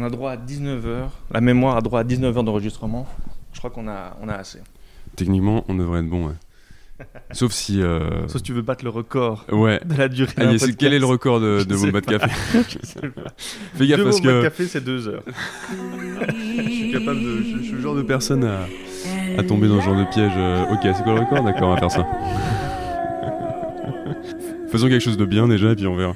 On a droit à 19h, la mémoire a droit à 19h d'enregistrement. Je crois qu'on a, on a assez. Techniquement, on devrait être bon, Sauf si. Euh, Sauf si tu veux battre le record ouais. de la durée. de ah, d'un Quel est le record de, vos bas de café Fais gaffe parce que. de café, c'est deux heures. je suis capable de. Je, suis le genre de personne à, à tomber dans ce genre de piège. Euh, ok, c'est quoi le record D'accord, on va faire ça. Faisons quelque chose de bien déjà et puis on verra.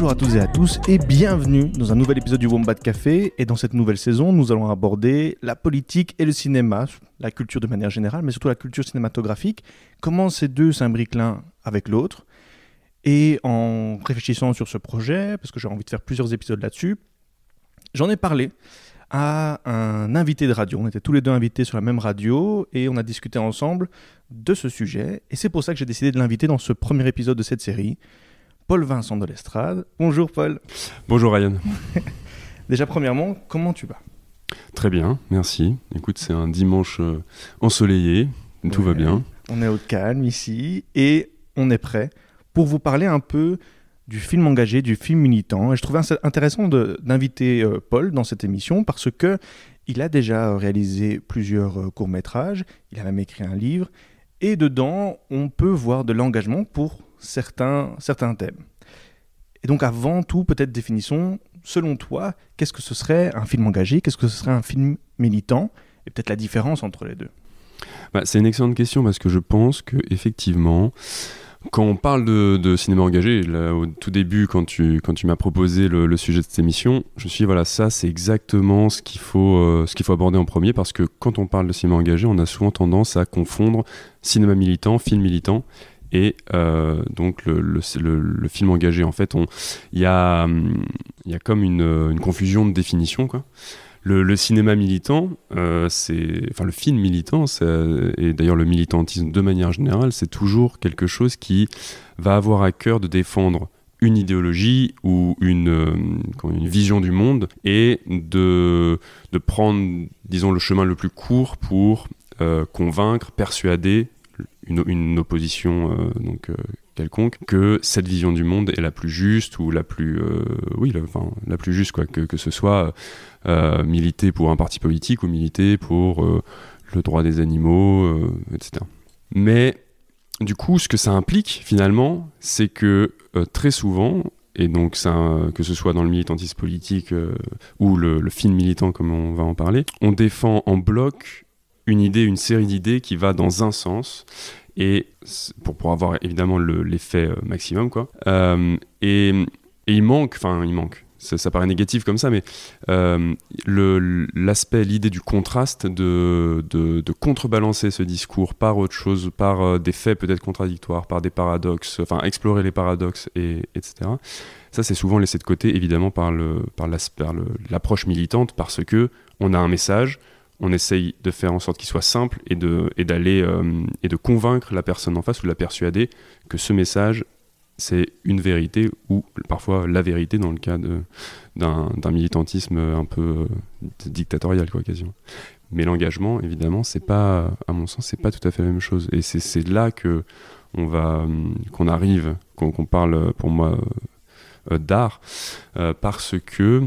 Bonjour à toutes et à tous et bienvenue dans un nouvel épisode du Wombat Café. Et dans cette nouvelle saison, nous allons aborder la politique et le cinéma, la culture de manière générale, mais surtout la culture cinématographique, comment ces deux s'imbriquent l'un avec l'autre. Et en réfléchissant sur ce projet, parce que j'ai envie de faire plusieurs épisodes là-dessus, j'en ai parlé à un invité de radio. On était tous les deux invités sur la même radio et on a discuté ensemble de ce sujet. Et c'est pour ça que j'ai décidé de l'inviter dans ce premier épisode de cette série. Paul Vincent de l'Estrade. Bonjour Paul. Bonjour Ryan. Déjà premièrement, comment tu vas Très bien, merci. Écoute, c'est un dimanche euh, ensoleillé, tout va bien. On est au calme ici et on est prêt pour vous parler un peu du film engagé, du film militant. Et je trouvais intéressant d'inviter euh, Paul dans cette émission parce que il a déjà euh, réalisé plusieurs courts-métrages, il a même écrit un livre et dedans, on peut voir de l'engagement pour certains, certains thèmes. Et donc avant tout, peut-être définissons, selon toi, qu'est-ce que ce serait un film engagé, qu'est-ce que ce serait un film militant, et peut-être la différence entre les deux bah, C'est une excellente question parce que je pense que effectivement, quand on parle de, cinéma engagé, au tout début, quand tu, quand tu m'as proposé le, sujet de cette émission, je me suis dit, voilà, ça, c'est exactement ce qu'il faut, euh, ce qu'il faut aborder en premier, parce que quand on parle de cinéma engagé, on a souvent tendance à confondre cinéma militant, film militant, et euh, donc le, film engagé. En fait, il y a, comme une, confusion de définition. Le, cinéma militant, euh, c'est, enfin le film militant, et d'ailleurs le militantisme de manière générale, c'est toujours quelque chose qui va avoir à cœur de défendre une idéologie ou une, euh, vision du monde et de, prendre, disons, le chemin le plus court pour convaincre, persuader une, opposition euh, donc, euh, quelconque, que cette vision du monde est la plus juste ou la plus, euh, oui, enfin, la plus juste, quoi, que, que ce soit militer pour un parti politique ou militer pour le droit des animaux, etc. Mais du coup, ce que ça implique finalement, c'est que très souvent, et donc ça, que ce soit dans le militantisme politique ou le, le, film militant comme on va en parler, on défend en bloc une idée, une série d'idées qui va dans un sens et pour, pour avoir évidemment l'effet euh, maximum quoi. Euh, et, il manque, enfin il manque. Ça, paraît négatif comme ça, mais euh, l'aspect, l'idée du contraste, de, contrebalancer ce discours par autre chose, par des faits peut-être contradictoires, par des paradoxes, enfin explorer les paradoxes, et, etc. Ça, c'est souvent laissé de côté, évidemment, par l'approche par, militante, parce que on a un message, on essaye de faire en sorte qu'il soit simple et de et d'aller euh, et de convaincre la personne en face ou la persuader que ce message c'est une vérité ou parfois la vérité dans le cas d'un militantisme un peu euh, dictatorial quoi quasiment. Mais l'engagement évidemment c'est pas à mon sens c'est pas tout à fait la même chose et c'est là que on va euh, qu'on arrive qu'on parle pour moi d'art parce que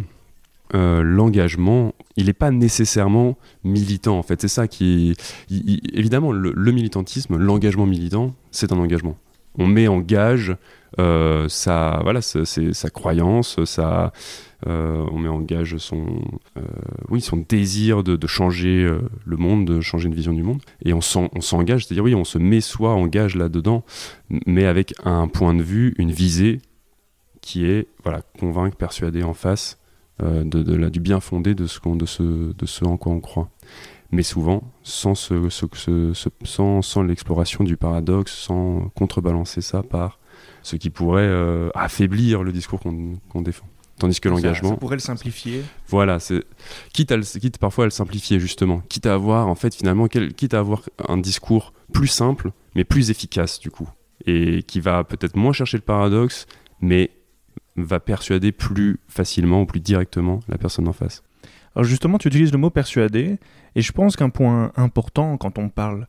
euh, l'engagement, il n'est pas nécessairement militant. En fait, c'est ça qui évidemment, le, militantisme, l'engagement militant, c'est un engagement. On met en gage euh, sa, voilà, sa croyance, sa, euh, on met en gage son, oui, son désir de, de changer le monde, de changer une vision du monde. Et on s'engage, c'est-à-dire, oui, on se met soi en gage là-dedans, mais avec un point de vue, une visée qui est voilà, convaincre, persuader en face euh, de, du bien fondé de ce, qu'on, de, ce, de ce en quoi on croit. Mais souvent, sans, ce, sans, l'exploration du paradoxe, sans contrebalancer ça par ce qui pourrait euh, affaiblir le discours qu'on, défend. Tandis que l'engagement. Ça, pourrait le simplifier. Voilà, c'est quitte, à quitte parfois à le simplifier justement, quitte à avoir en fait finalement, quitte à avoir un discours plus simple mais plus efficace du coup, et qui va peut-être moins chercher le paradoxe, mais va persuader plus facilement ou plus directement la personne en face. Alors justement, tu utilises le mot persuader, et je pense qu'un point important quand on parle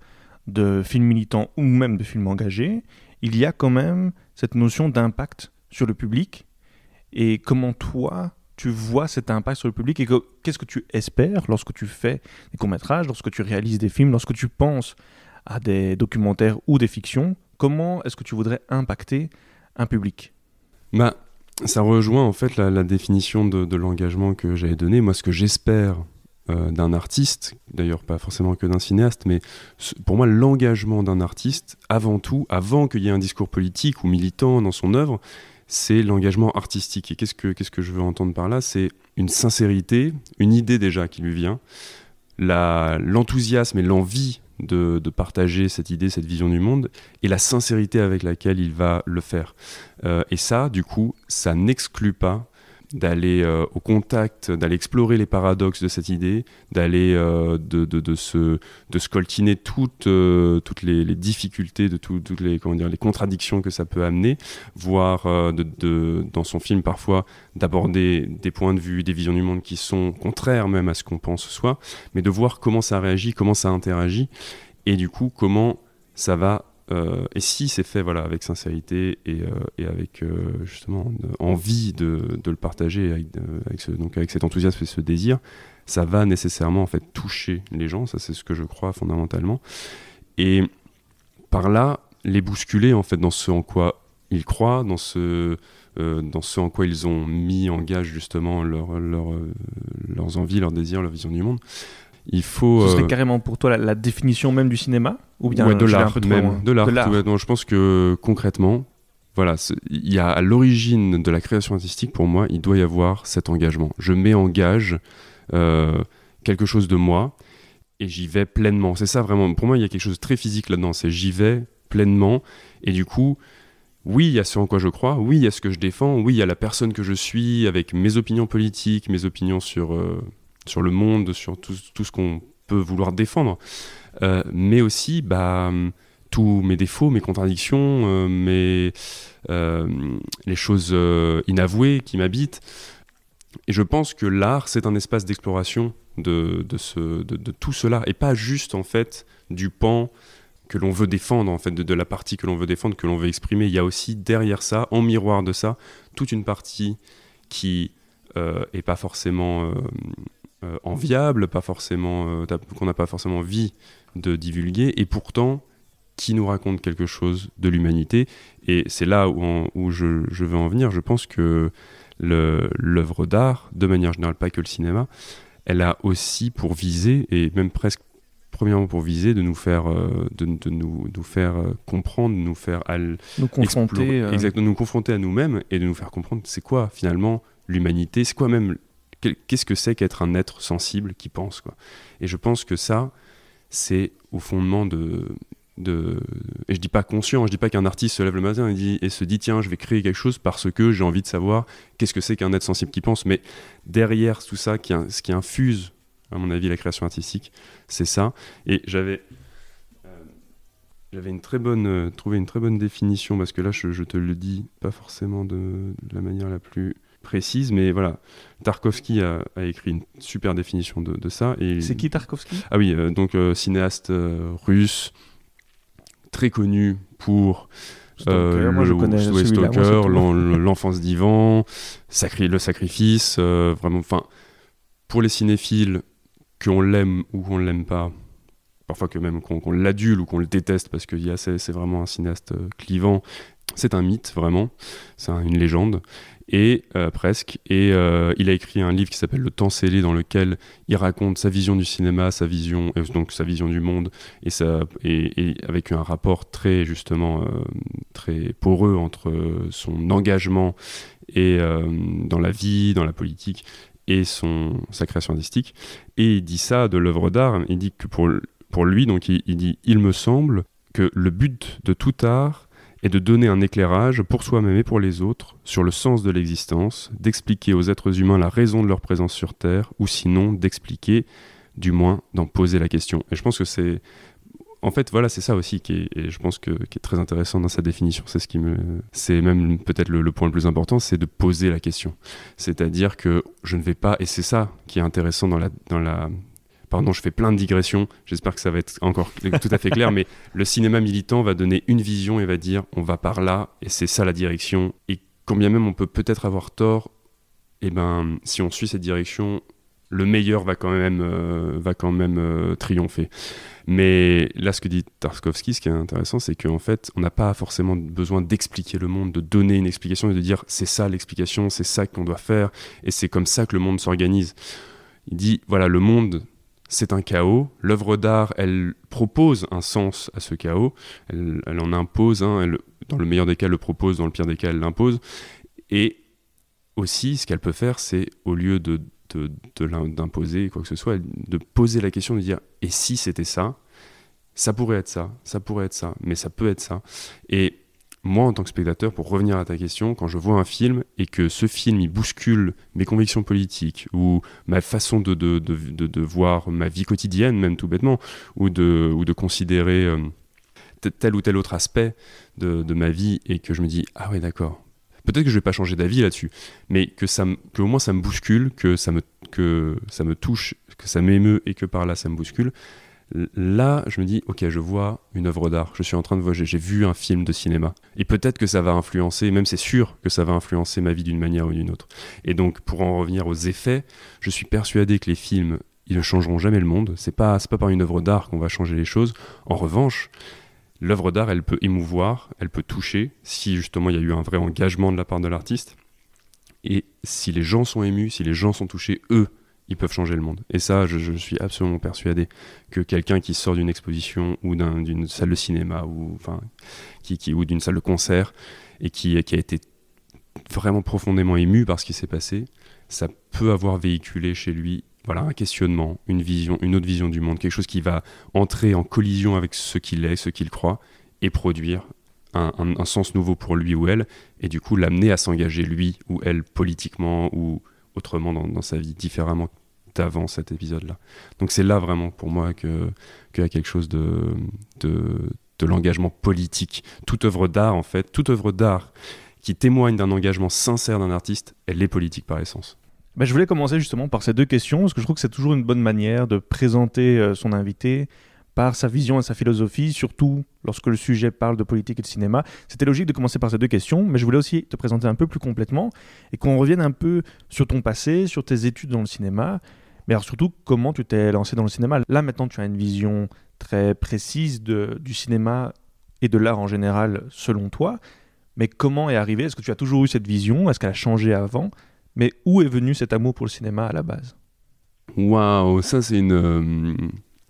de films militants ou même de films engagés, il y a quand même cette notion d'impact sur le public, et comment toi, tu vois cet impact sur le public, et qu'est-ce que tu espères lorsque tu fais des courts-métrages, lorsque tu réalises des films, lorsque tu penses à des documentaires ou des fictions, comment est-ce que tu voudrais impacter un public bah, ça rejoint en fait la, définition de, l'engagement que j'avais donné. Moi, ce que j'espère euh, d'un artiste, d'ailleurs pas forcément que d'un cinéaste, mais pour moi l'engagement d'un artiste, avant tout, avant qu'il y ait un discours politique ou militant dans son œuvre, c'est l'engagement artistique. Et qu'est-ce que, qu'est-ce que je veux entendre par là C'est une sincérité, une idée déjà qui lui vient, l'enthousiasme et l'envie de, partager cette idée, cette vision du monde, et la sincérité avec laquelle il va le faire. Euh, et ça, du coup, ça n'exclut pas d'aller euh, au contact, d'aller explorer les paradoxes de cette idée, d'aller euh, de, de, se, de toutes, euh, toutes les, difficultés, de toutes les, comment dire, les contradictions que ça peut amener, voire dans son film parfois d'aborder des points de vue, des visions du monde qui sont contraires même à ce qu'on pense soi, mais de voir comment ça réagit, comment ça interagit, et du coup comment ça va euh, et si c'est fait voilà, avec sincérité et, euh, avec euh, justement envie de, le partager avec, donc avec cet enthousiasme et ce désir, ça va nécessairement en fait toucher les gens, ça c'est ce que je crois fondamentalement. Et par là, les bousculer en fait dans ce en quoi ils croient, dans ce, dans ce en quoi ils ont mis en gage justement leur, leurs envies, leurs désirs, leur vision du monde il Ce serait euh, carrément pour toi la, définition même du cinéma ou bien de l'art même, de l'art. je pense que concrètement, voilà, il y a à l'origine de la création artistique pour moi, il doit y avoir cet engagement. Je mets en gage euh, quelque chose de moi et j'y vais pleinement. C'est ça vraiment. Pour moi, il y a quelque chose de très physique là-dedans. C'est j'y vais pleinement et du coup. Oui, il y a ce en quoi je crois, oui, il y a ce que je défends, oui, il y a la personne que je suis, avec mes opinions politiques, mes opinions sur euh, sur le monde, sur tout, ce qu'on peut vouloir défendre, euh, mais aussi bah, tous mes défauts, mes contradictions, euh, euh, les choses inavouées qui m'habitent. Et je pense que l'art, c'est un espace d'exploration de, de, ce, de, tout cela, et pas juste en fait du pan que l'on veut défendre, en fait, de, de la partie que l'on veut défendre, que l'on veut exprimer. Il y a aussi derrière ça, en miroir de ça, toute une partie qui euh, pas forcément euh, enviable, pas forcément euh, qu'on n'a pas forcément envie de divulguer, et pourtant qui nous raconte quelque chose de l'humanité. Et c'est là où, je, je, veux en venir. Je pense que l'œuvre d'art, de manière générale, pas que le cinéma, elle a aussi pour viser, et même presque premièrement pour viser, de nous faire, euh, de, nous, faire comprendre, nous faire nous confronter, de nous confronter à nous-mêmes et de nous faire comprendre c'est quoi finalement l'humanité, c'est quoi même qu'est-ce que c'est qu'être un être sensible qui pense quoi Et je pense que ça, c'est au fondement de, Et je dis pas conscient, je dis pas qu'un artiste se lève le matin et, se dit tiens, je vais créer quelque chose parce que j'ai envie de savoir qu'est-ce que c'est qu'un être sensible qui pense. Mais derrière tout ça, ce qui infuse, à mon avis, la création artistique, c'est ça. Et j'avais euh, j'avais une très bonne, euh, trouvé une très bonne définition parce que là, je, je te le dis pas forcément de, la manière la plus précise, mais voilà. Tarkovsky a, écrit une super définition de, de ça. C'est qui Tarkovsky Ah oui, euh, donc euh, cinéaste euh, russe, très connu pour euh, le, Stalker, l'enfance d'Ivan, le sacrifice, vraiment. Enfin, pour les cinéphiles, qu'on l'aime ou qu'on l'aime pas, parfois que même qu'on l'adule ou qu'on le déteste parce que c'est vraiment un cinéaste clivant c'est un mythe, vraiment. C'est une légende. Et euh, presque. Et euh, il a écrit un livre qui s'appelle Le temps scellé, dans lequel il raconte sa vision du cinéma, sa vision, euh, donc sa vision du monde, et, ça et, avec un rapport très, justement, très poreux entre son engagement et, dans la vie, dans la politique, et son, sa création artistique. Et il dit ça de l'œuvre d'art. Il dit que pour, pour lui, donc, il, il dit Il me semble que le but de tout art, et de donner un éclairage pour soi-même et pour les autres sur le sens de l'existence, d'expliquer aux êtres humains la raison de leur présence sur Terre, ou sinon d'expliquer, du moins d'en poser la question. Et je pense que c'est... En fait, voilà, c'est ça aussi qui est, je pense que, qui est très intéressant dans sa définition. C'est ce qui me, c'est même peut-être le, point le plus important, c'est de poser la question. C'est-à-dire que je ne vais pas, et c'est ça qui est intéressant dans la, dans la Pardon, je fais plein de digressions. J'espère que ça va être encore tout à fait clair. mais le cinéma militant va donner une vision et va dire on va par là et c'est ça la direction. Et quand bien même on peut peut-être avoir tort, et eh ben si on suit cette direction, le meilleur va quand même, euh, va quand même euh, triompher. Mais là, ce que dit Tarkovsky, ce qui est intéressant, c'est qu'en fait, on n'a pas forcément besoin d'expliquer le monde, de donner une explication et de dire c'est ça l'explication, c'est ça qu'on doit faire, et c'est comme ça que le monde s'organise. Il dit voilà, le monde, c'est un chaos. L'œuvre d'art, elle propose un sens à ce chaos, elle, en impose, elle, dans le meilleur des cas, elle le propose, dans le pire des cas, elle l'impose. Et aussi, ce qu'elle peut faire, c'est au lieu de, de d'imposer quoi que ce soit, de poser la question, de dire et si c'était ça, ça pourrait être ça, ça pourrait être ça, mais ça peut être ça. Et moi, en tant que spectateur, pour revenir à ta question, quand je vois un film et que ce film il bouscule mes convictions politiques ou ma façon de, de, voir ma vie quotidienne, même tout bêtement, ou de, ou de considérer euh, tel ou tel autre aspect de, ma vie et que je me dis Ah ouais, d'accord, peut-être que je vais pas changer d'avis là-dessus, mais que ça, au moins ça me bouscule, que ça me, que ça me touche, que ça m'émeut et que par là ça me bouscule, Là, je me dis, ok, je vois une œuvre d'art, je suis en train de voyager, j'ai vu un film de cinéma. Et peut-être que ça va influencer, même c'est sûr que ça va influencer ma vie d'une manière ou d'une autre. Et donc, pour en revenir aux effets, je suis persuadé que les films, ils ne changeront jamais le monde. C'est pas, pas par une œuvre d'art qu'on va changer les choses. En revanche, l'œuvre d'art, elle peut émouvoir, elle peut toucher, si justement il y a eu un vrai engagement de la part de l'artiste. Et si les gens sont émus, si les gens sont touchés, eux, ils peuvent changer le monde. Et ça, je, suis absolument persuadé que quelqu'un qui sort d'une exposition ou d'une salle de cinéma ou, qui, ou d'une salle de concert et qui, qui a été vraiment profondément ému par ce qui s'est passé, ça peut avoir véhiculé chez lui voilà un questionnement, une vision, une autre vision du monde, quelque chose qui va entrer en collision avec ce qu'il est, ce qu'il croit, et produire un, sens nouveau pour lui ou elle, et du coup l'amener à s'engager lui ou elle politiquement ou autrement dans, dans sa vie différemment avant cet épisode-là. Donc c'est là vraiment pour moi que qu'il y a quelque chose de, de, l'engagement politique. Toute œuvre d'art, en fait, toute œuvre d'art qui témoigne d'un engagement sincère d'un artiste, elle est politique par essence. Bah, je voulais commencer justement par ces deux questions, parce que je trouve que c'est toujours une bonne manière de présenter euh, son invité par sa vision et sa philosophie, surtout lorsque le sujet parle de politique et de cinéma. C'était logique de commencer par ces deux questions, mais je voulais aussi te présenter un peu plus complètement et qu'on revienne un peu sur ton passé, sur tes études dans le cinéma mais surtout, comment tu t'es lancé dans le cinéma Là, maintenant, tu as une vision très précise du cinéma et de l'art en général, selon toi. Mais comment est arrivé Est-ce que tu as toujours eu cette vision Est-ce qu'elle a changé avant Mais où est venu cet amour pour le cinéma à la base Waouh, ça c'est une... Euh,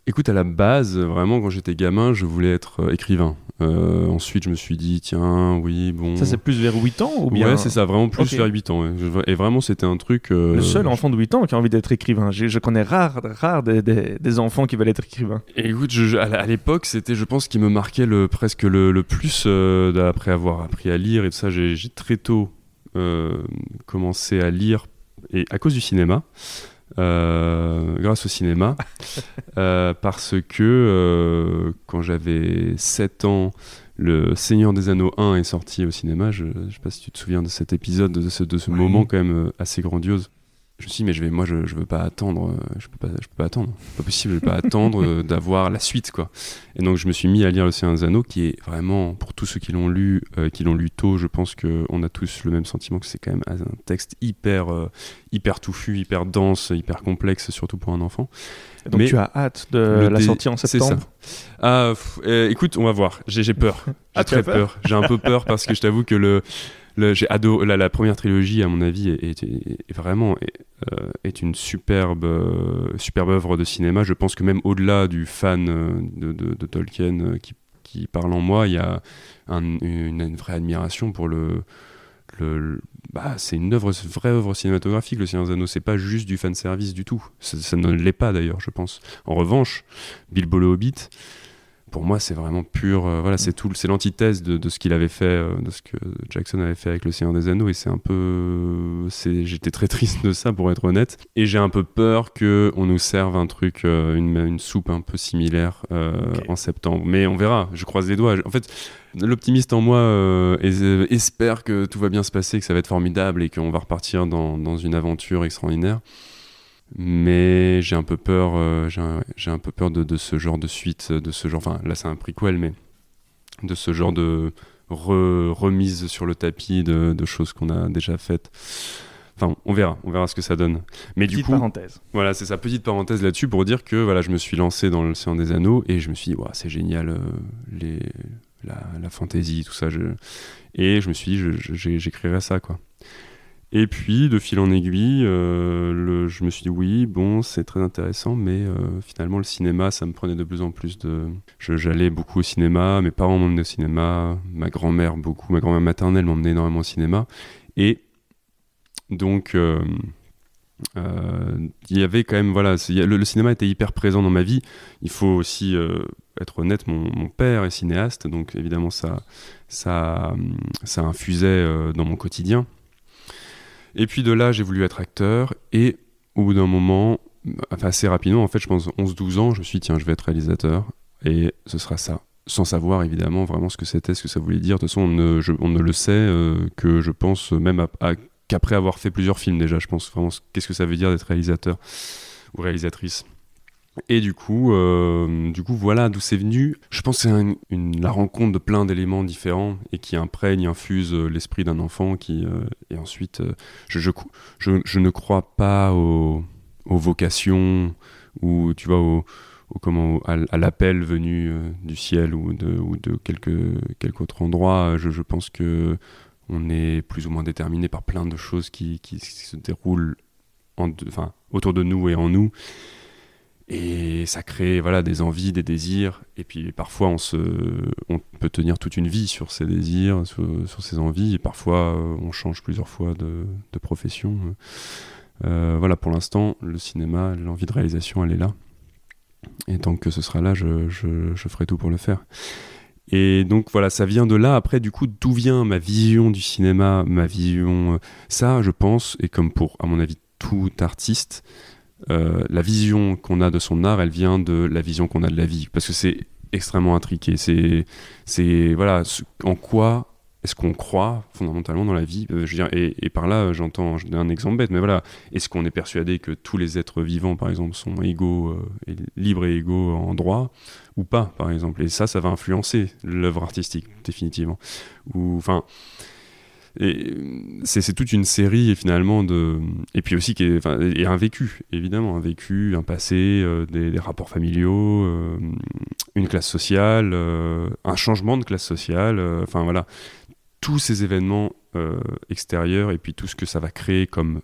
Écoute, à la base, vraiment, quand j'étais gamin, je voulais être euh, écrivain. Euh, ensuite, je me suis dit, tiens, oui, bon. Ça, c'est plus vers 8 ans ou bien Ouais, c'est ça, vraiment plus vers 8 ans. et vraiment, c'était un truc. Euh, le seul enfant de 8 ans qui a envie d'être écrivain. Je, connais rare, rare des, enfants qui veulent être écrivains. Et écoute, à, l'époque, c'était, je pense, qui me marquait le, presque le, le plus après avoir appris à lire et tout ça. J'ai très tôt commencé à lire et à cause du cinéma. Euh, grâce au cinéma, euh, parce que euh, quand j'avais 7 ans, le Seigneur des Anneaux 1 est sorti au cinéma. Je ne sais pas si tu te souviens de cet épisode, de ce, moment quand même assez grandiose je me suis dit, mais je vais, moi, je, je veux pas attendre, euh, je peux pas, je peux pas attendre. pas possible, je vais pas attendre euh, d'avoir la suite, quoi. Et donc, je me suis mis à lire Le Seigneur des Anneaux, qui est vraiment, pour tous ceux qui l'ont lu, euh, qui l'ont lu tôt, je pense qu'on a tous le même sentiment que c'est quand même un texte hyper, hyper touffu, hyper dense, hyper complexe, surtout pour un enfant. Donc mais tu as hâte de la sortie en septembre ah, euh, Écoute, on va voir. J'ai peur. J'ai ah, très peur. J'ai un peu peur parce que je t'avoue que le la, première trilogie à mon avis est, vraiment euh, est, une superbe euh, superbe œuvre de cinéma. Je pense que même au-delà du fan euh, de, Tolkien qui, parle en moi, il y a une, vraie admiration pour le, bah, c'est une œuvre, vraie œuvre cinématographique, Le Seigneur des Anneaux. C'est pas juste du fan service du tout. Ça, ne l'est pas d'ailleurs, je pense. En revanche, Bilbo le Hobbit, pour moi, c'est vraiment pur. Euh, voilà, mm. c'est tout, c'est l'antithèse de, ce qu'il avait fait, euh, de ce que Jackson avait fait avec Le Seigneur des Anneaux. Et c'est un peu, j'étais très triste de ça, pour être honnête. Et j'ai un peu peur que on nous serve un truc, euh, une, soupe un peu similaire en septembre. Mais on verra. Je croise les doigts. En fait, l'optimiste en moi espère que tout va bien se passer, que ça va être formidable et qu'on va repartir dans une aventure extraordinaire mais j'ai un peu peur, euh, j'ai un, peu peur de, ce genre de suite, de ce genre, enfin là c'est un prequel, mais de ce genre de remise sur le tapis de, choses qu'on a déjà faites. Enfin, on verra, on verra ce que ça donne. Mais du coup, parenthèse. voilà, c'est sa petite parenthèse là-dessus pour dire que voilà, je me suis lancé dans l'Océan des Anneaux et je me suis dit, c'est génial, euh, les, la, fantaisie, tout ça. Je... Et je me suis dit, j'écrirai ça, quoi. Et puis, de fil en aiguille, euh, je me suis dit oui, bon, c'est très intéressant, mais euh, finalement, le cinéma, ça me prenait de plus en plus de. J'allais beaucoup au cinéma, mes parents m'emmenaient au cinéma, ma grand-mère beaucoup, ma grand-mère maternelle m'emmenait énormément au cinéma. Et donc. Euh, il y avait quand même voilà le, cinéma était hyper présent dans ma vie il faut aussi être honnête mon, père est cinéaste donc évidemment ça ça infusait dans mon quotidien et puis de là, j'ai voulu être acteur. Et au bout d'un moment, assez rapidement, en fait, je pense 11-12 ans, je me suis dit, tiens, je vais être réalisateur. Et ce sera ça. Sans savoir évidemment vraiment ce que c'était, ce que ça voulait dire. De toute façon, on ne, le sait euh, que je pense même qu'après avoir fait plusieurs films déjà. Je pense vraiment qu'est-ce que ça veut dire d'être réalisateur ou réalisatrice. Et du coup, euh, du coup voilà d'où c'est venu. Je pense que c'est la rencontre de plein d'éléments différents et qui imprègne, infuse euh, l'esprit d'un enfant. Qui, euh, et ensuite, je, je, ne crois pas aux, vocations ou tu vois, comment, à, l'appel venu du ciel ou de, ou de quelque, quelque autre endroit. Je, pense que on est plus ou moins déterminé par plein de choses qui, se déroulent en, autour de nous et en nous. Et ça crée voilà, des envies, des désirs. Et puis parfois, on, se, on peut tenir toute une vie sur ces désirs, sur, ces envies. Et parfois, euh, on change plusieurs fois de, profession. Euh, voilà, pour l'instant, le cinéma, l'envie de réalisation, elle est là. Et tant que ce sera là, je, je, je ferai tout pour le faire. Et donc voilà, ça vient de là. Après, du coup, d'où vient ma vision du cinéma, ma vision... Euh, ça, je pense, et comme pour, à mon avis, tout artiste, euh, la vision qu'on a de son art, elle vient de la vision qu'on a de la vie, parce que c'est extrêmement intriqué. C'est, voilà, en quoi est-ce qu'on croit fondamentalement dans la vie euh, je veux et, par là, j'entends, un exemple bête, mais voilà, est-ce qu'on est persuadé que tous les êtres vivants, par exemple, sont égaux, euh, libres et égaux en droit, ou pas, par exemple Et ça, ça va influencer l'œuvre artistique, définitivement. Ou, enfin, et euh, c'est toute une série finalement de et puis aussi qui est, un vécu évidemment un vécu un passé euh, des, rapports familiaux euh, une classe sociale un changement de classe sociale enfin voilà tous ces événements extérieurs et puis tout ce que ça va créer comme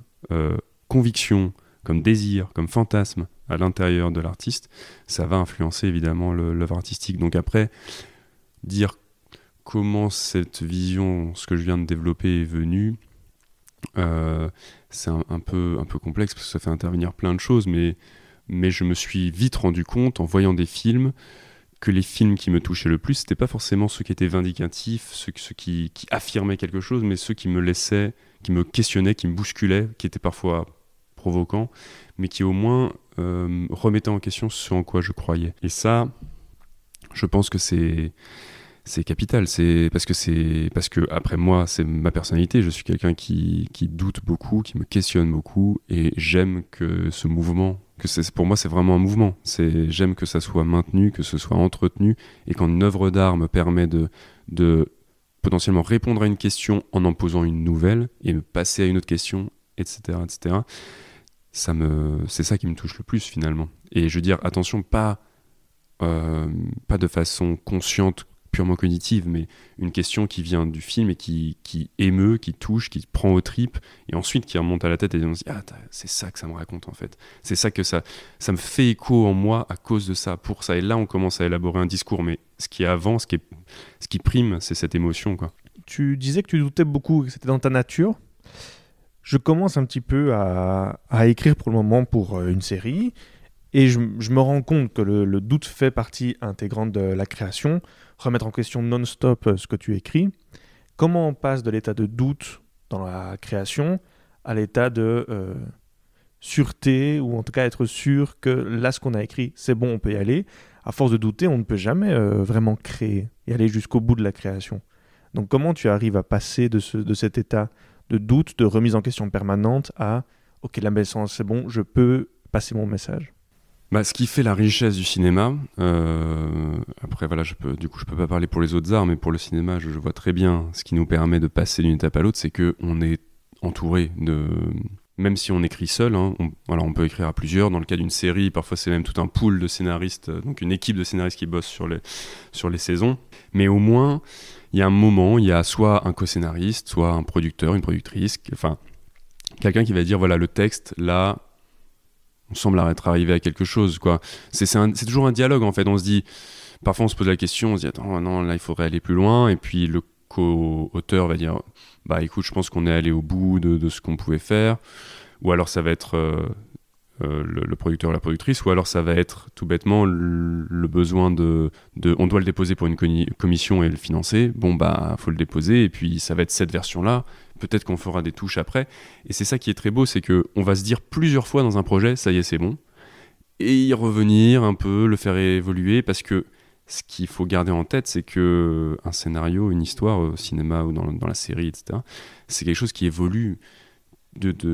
conviction comme désir comme fantasme à l'intérieur de l'artiste ça va influencer évidemment l'œuvre artistique donc après dire comment cette vision, ce que je viens de développer, est venue. Euh, c'est un, peu, un peu complexe parce que ça fait intervenir plein de choses, mais, mais je me suis vite rendu compte en voyant des films que les films qui me touchaient le plus, c'était pas forcément ceux qui étaient vindicatifs, ceux, qui, qui, affirmaient quelque chose, mais ceux qui me laissaient, qui me questionnaient, qui me bousculaient, qui étaient parfois provoquants, mais qui au moins euh, remettaient en question ce en quoi je croyais. Et ça, je pense que c'est c'est capital. C'est parce que c'est parce que après moi, c'est ma personnalité. Je suis quelqu'un qui, qui, doute beaucoup, qui me questionne beaucoup, et j'aime que ce mouvement, que c'est pour moi, c'est vraiment un mouvement. C'est j'aime que ça soit maintenu, que ce soit entretenu, et quand une œuvre d'art me permet de, de potentiellement répondre à une question en en posant une nouvelle et me passer à une autre question, etc., etc. Ça me, c'est ça qui me touche le plus finalement. Et je veux dire, attention, pas euh, pas de façon consciente purement cognitive, mais une question qui vient du film et qui, qui émeut, qui touche, qui prend aux tripes, et ensuite qui remonte à la tête et on se dit, ah, c'est ça que ça me raconte en fait. C'est ça que ça, ça me fait écho en moi à cause de ça, pour ça. Et là, on commence à élaborer un discours, mais ce qui est avant, ce qui, est, ce qui prime, c'est cette émotion. Quoi. Tu disais que tu doutais beaucoup, que c'était dans ta nature. Je commence un petit peu à, à écrire pour le moment pour euh, une série. Et je, je, me rends compte que le, le, doute fait partie intégrante de la création remettre en question non-stop euh, ce que tu écris. Comment on passe de l'état de doute dans la création à l'état de euh, sûreté, ou en tout cas être sûr que là, ce qu'on a écrit, c'est bon, on peut y aller. À force de douter, on ne peut jamais euh, vraiment créer et aller jusqu'au bout de la création. Donc comment tu arrives à passer de, de cet état de doute, de remise en question permanente à, ok, la naissance, ben, c'est bon, je peux passer mon message bah, ce qui fait la richesse du cinéma, euh, après voilà, je peux, du coup je peux pas parler pour les autres arts, mais pour le cinéma, je, vois très bien ce qui nous permet de passer d'une étape à l'autre, c'est que on est entouré de, même si on écrit seul, hein, on, on peut écrire à plusieurs. Dans le cas d'une série, parfois c'est même tout un pool de scénaristes, euh, donc une équipe de scénaristes qui bosse sur les sur les saisons. Mais au moins, il y a un moment, il y a soit un co-scénariste, soit un producteur, une productrice, enfin quelqu'un qui va dire voilà le texte là on semble être arrivé à quelque chose. quoi. C'est toujours un dialogue en fait. On se dit, parfois on se pose la question, on se dit, attends, non, là il faudrait aller plus loin. Et puis le co-auteur va dire, bah écoute, je pense qu'on est allé au bout de, ce qu'on pouvait faire. Ou alors ça va être, euh, euh, le, producteur ou la productrice, ou alors ça va être tout bêtement le, besoin de, on doit le déposer pour une commission et le financer. Bon bah faut le déposer et puis ça va être cette version là. Peut-être qu'on fera des touches après. Et c'est ça qui est très beau, c'est que on va se dire plusieurs fois dans un projet, ça y est c'est bon, et y revenir un peu, le faire évoluer parce que ce qu'il faut garder en tête, c'est que un scénario, une histoire euh, au cinéma ou dans, dans la série, etc., c'est quelque chose qui évolue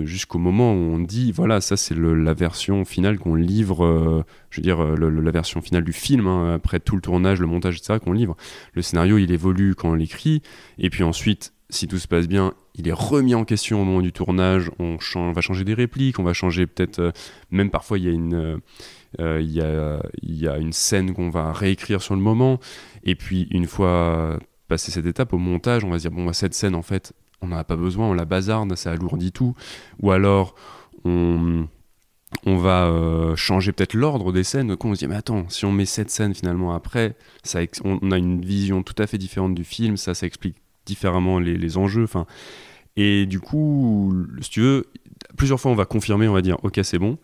jusqu'au moment où on dit voilà ça c'est la version finale qu'on livre euh, je veux dire euh, la version finale du film hein, après tout le tournage le montage etc qu'on livre le scénario il évolue quand on l'écrit et puis ensuite si tout se passe bien il est remis en question au moment du tournage on, va changer des répliques on va changer peut-être euh, même parfois il y a une il, y a, une scène qu'on va réécrire sur le moment et puis une fois passé cette étape au montage on va dire bon bah, cette scène en fait on n'en a pas besoin, on la bazarde, ça alourdit tout. Ou alors, on, on va euh, changer peut-être l'ordre des scènes. Quand on se dit, mais attends, si on met cette scène finalement après, ça, on a une vision tout à fait différente du film, ça, ça explique différemment les, enjeux. Enfin, et du coup, si tu veux, plusieurs fois on va confirmer, on va dire, ok, c'est bon.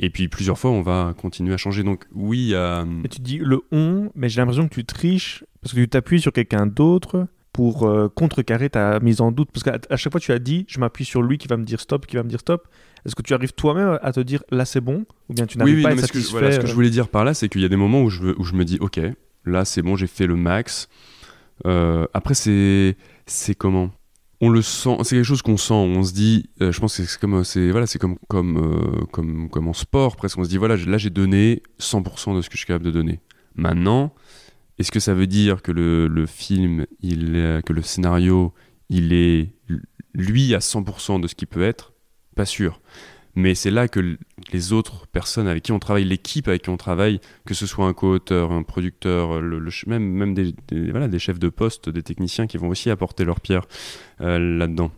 Et puis plusieurs fois, on va continuer à changer. Donc oui. Euh, tu dis le on, mais j'ai l'impression que tu triches parce que tu t'appuies sur quelqu'un d'autre pour euh, contrecarrer ta mise en doute Parce qu'à chaque fois, tu as dit, je m'appuie sur lui qui va me dire stop, qui va me dire stop. Est-ce que tu arrives toi-même à te dire là c'est bon Ou bien tu n'arrives pas à être ce, que je, ce que euh, je voulais dire par là, c'est qu'il y a des moments où je, où je me dis ok, là c'est bon, j'ai fait le max. Euh, après, c'est comment on le sent, c'est quelque chose qu'on sent. On se dit, je pense que c'est comme, c'est voilà, c'est comme comme, comme comme en sport presque. On se dit voilà, là j'ai donné 100% de ce que je suis capable de donner. Maintenant, est-ce que ça veut dire que le, film, euh, que le scénario, il est lui à 100% de ce qu'il peut être Pas sûr. Mais c'est là que les autres personnes avec qui on travaille, l'équipe avec qui on travaille, que ce soit un co-auteur, un producteur, euh, même, des, chefs de poste, des techniciens qui vont aussi apporter leur pierre euh, là-dedans.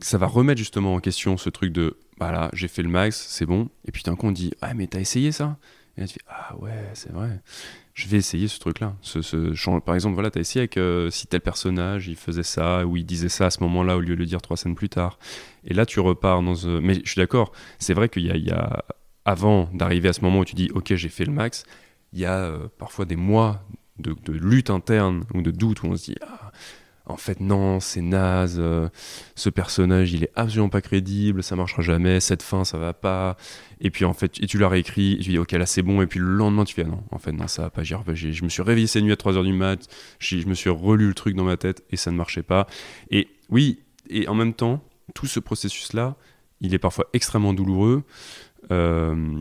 Ça va remettre justement en question ce truc de voilà, bah j'ai fait le max, c'est bon. Et puis d'un coup, on dit Ah, mais t'as essayé ça Et là, tu fais Ah, ouais, c'est vrai je vais essayer ce truc-là. Ce, par exemple, voilà, tu as essayé avec euh, si tel personnage, il faisait ça, ou il disait ça à ce moment-là, au lieu de le dire trois scènes plus tard. Et là, tu repars dans... ce... Euh, mais je suis d'accord, c'est vrai qu'il y, a, avant d'arriver à ce moment où tu dis, ok, j'ai fait le max, il y a euh, parfois des mois de, de, lutte interne ou de doute où on se dit, ah, en fait non, c'est naze, euh, ce personnage il est absolument pas crédible, ça marchera jamais, cette fin ça va pas. Et puis en fait, tu l'as réécrit, je tu dis ok là c'est bon, et puis le lendemain tu fais ah non, en fait non ça va pas, je me suis réveillé cette nuit à 3h du mat, je me suis relu le truc dans ma tête et ça ne marchait pas. Et oui, et en même temps, tout ce processus là, il est parfois extrêmement douloureux. Euh,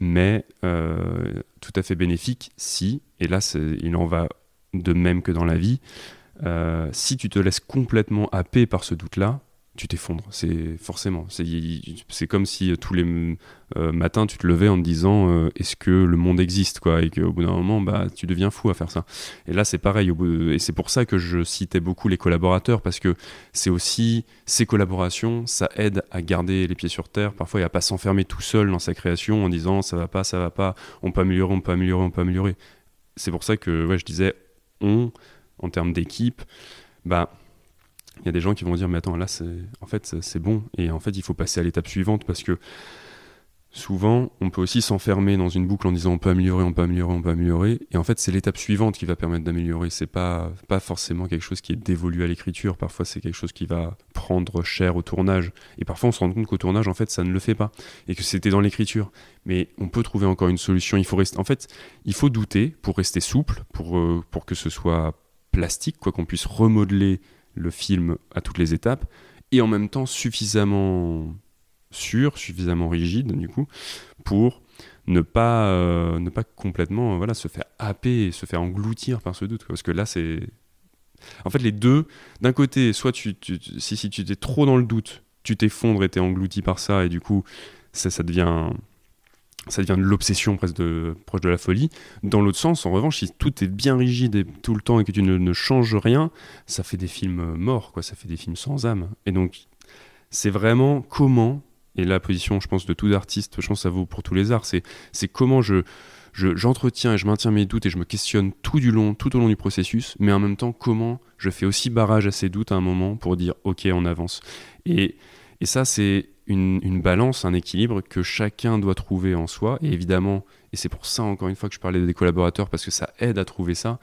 mais euh, tout à fait bénéfique si, et là il en va de même que dans la vie, euh, si tu te laisses complètement happer par ce doute-là, tu t'effondres. C'est forcément. C'est comme si euh, tous les euh, matins tu te levais en te disant est-ce que le monde existe quoi et qu'au bout d'un moment bah tu deviens fou à faire ça. Et là c'est pareil. et c'est pour ça que je citais beaucoup les collaborateurs parce que c'est aussi ces collaborations ça aide à garder les pieds sur terre parfois il et a pas s'enfermer tout seul dans sa création en disant ça va pas ça va pas on peut améliorer on peut améliorer on peut améliorer. C'est pour ça que ouais, je disais on en termes d'équipe, bah il y a des gens qui vont dire mais attends là c'est en fait c'est bon et en fait il faut passer à l'étape suivante parce que souvent on peut aussi s'enfermer dans une boucle en disant on peut améliorer on peut améliorer on peut améliorer et en fait c'est l'étape suivante qui va permettre d'améliorer c'est pas pas forcément quelque chose qui est dévolu à l'écriture parfois c'est quelque chose qui va prendre cher au tournage et parfois on se rend compte qu'au tournage en fait ça ne le fait pas et que c'était dans l'écriture mais on peut trouver encore une solution il faut rester en fait il faut douter pour rester souple pour euh, pour que ce soit plastique, quoi qu'on puisse remodeler le film à toutes les étapes, et en même temps suffisamment sûr, suffisamment rigide, du coup, pour ne pas, euh, ne pas complètement euh, voilà, se faire happer se faire engloutir par ce doute. Parce que là, c'est. En fait, les deux, d'un côté, soit tu, si, si tu t'es trop dans le doute, tu t'effondres et t'es englouti par ça, et du coup, ça, ça devient ça devient de l'obsession presque de, proche de la folie. Dans l'autre sens, en revanche, si tout est bien rigide et tout le temps et que tu ne, changes rien, ça fait des films euh, morts, quoi. Ça fait des films sans âme. Et donc, c'est vraiment comment. Et la position, je pense, de tout artiste, je pense, que ça vaut pour tous les arts. C'est comment je j'entretiens et je maintiens mes doutes et je me questionne tout du long, tout au long du processus. Mais en même temps, comment je fais aussi barrage à ces doutes à un moment pour dire OK, on avance. et ça, c'est une, balance, un équilibre que chacun doit trouver en soi. Et évidemment, et c'est pour ça encore une fois que je parlais des collaborateurs, parce que ça aide à trouver ça,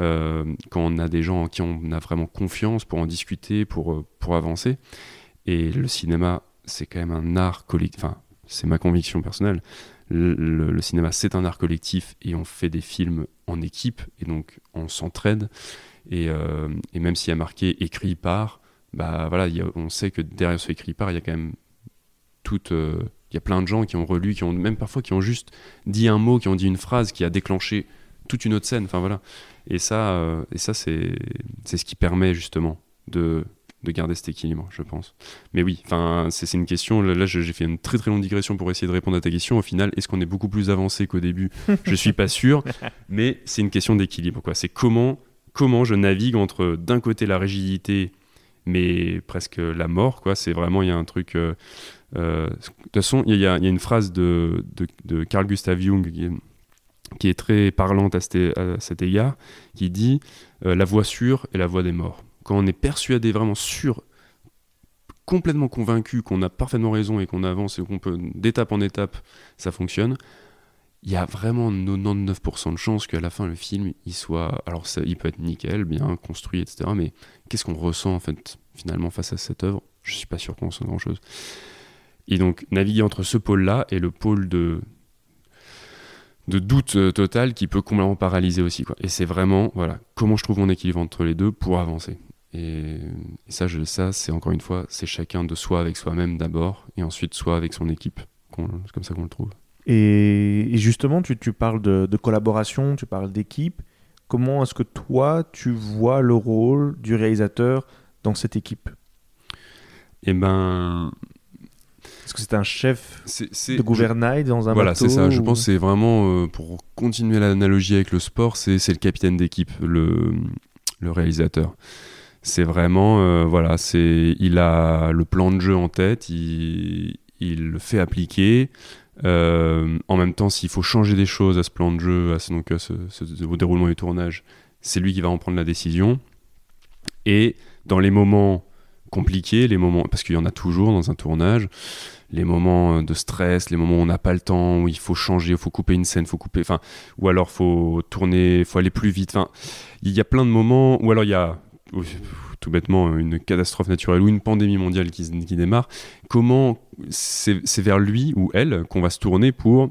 euh, quand on a des gens en qui on a vraiment confiance pour en discuter, pour, euh, pour avancer. Et le cinéma, c'est quand même un art collectif, enfin, c'est ma conviction personnelle. Le, cinéma, c'est un art collectif et on fait des films en équipe, et donc on s'entraide. Et, euh, même s'il y a marqué écrit par, bah voilà, on sait que derrière ce écrit par, il y a quand même euh, il y a plein de gens qui ont relu, qui ont même parfois qui ont juste dit un mot, qui ont dit une phrase qui a déclenché toute une autre scène. Enfin voilà. Et ça, euh, et ça c'est ce qui permet justement de de garder cet équilibre, je pense. Mais oui, enfin, c'est une question. Là, j'ai fait une très très longue digression pour essayer de répondre à ta question. Au final, est-ce qu'on est beaucoup plus avancé qu'au début Je suis pas sûr, mais c'est une question d'équilibre. Quoi C'est comment comment je navigue entre d'un côté la rigidité, mais presque la mort. Quoi C'est vraiment il y a un truc. Euh, euh, de toute façon, il y, a une phrase de, de, Carl Gustav Jung qui est, très parlante à, cet, à cet égard, qui dit euh, La voie sûre est la voie des morts. Quand on est persuadé, vraiment sûr, complètement convaincu qu'on a parfaitement raison et qu'on avance et qu'on peut, d'étape en étape, ça fonctionne, il y a vraiment 99% de chances qu'à la fin, le film, il soit. Alors, il peut être nickel, bien construit, etc. Mais qu'est-ce qu'on ressent, en fait, finalement, face à cette œuvre Je suis pas sûr qu'on ressent grand-chose. Et donc naviguer entre ce pôle-là et le pôle de, de doute euh, total qui peut complètement paralyser aussi. Quoi. Et c'est vraiment, voilà, comment je trouve mon équilibre entre les deux pour avancer. Et, ça, je, ça c'est encore une fois, c'est chacun de soi avec soi-même d'abord, et ensuite soi avec son équipe. C'est comme ça qu'on le trouve. Et, justement, tu, tu parles de, de, collaboration, tu parles d'équipe. Comment est-ce que toi, tu vois le rôle du réalisateur dans cette équipe Eh ben, est-ce que c'est un chef de gouvernail dans un Voilà, c'est ça. Je pense que c'est vraiment, euh, pour continuer l'analogie avec le sport, c'est le capitaine d'équipe, le, réalisateur. C'est vraiment, euh, voilà, c'est il a le plan de jeu en tête, il, le fait appliquer. Euh, en même temps, s'il faut changer des choses à ce plan de jeu, à ce, donc, au déroulement du tournage, c'est lui qui va en prendre la décision. Et dans les moments compliqués, les moments parce qu'il y en a toujours dans un tournage, les moments euh, de stress, les moments où on n'a pas le temps, où il faut changer, il faut couper une scène, faut couper, enfin, ou alors faut tourner, faut aller plus vite. Enfin, il y a plein de moments, où alors il y a oh, tout bêtement une catastrophe naturelle ou une pandémie mondiale qui, démarre. Comment c'est vers lui ou elle qu'on va se tourner pour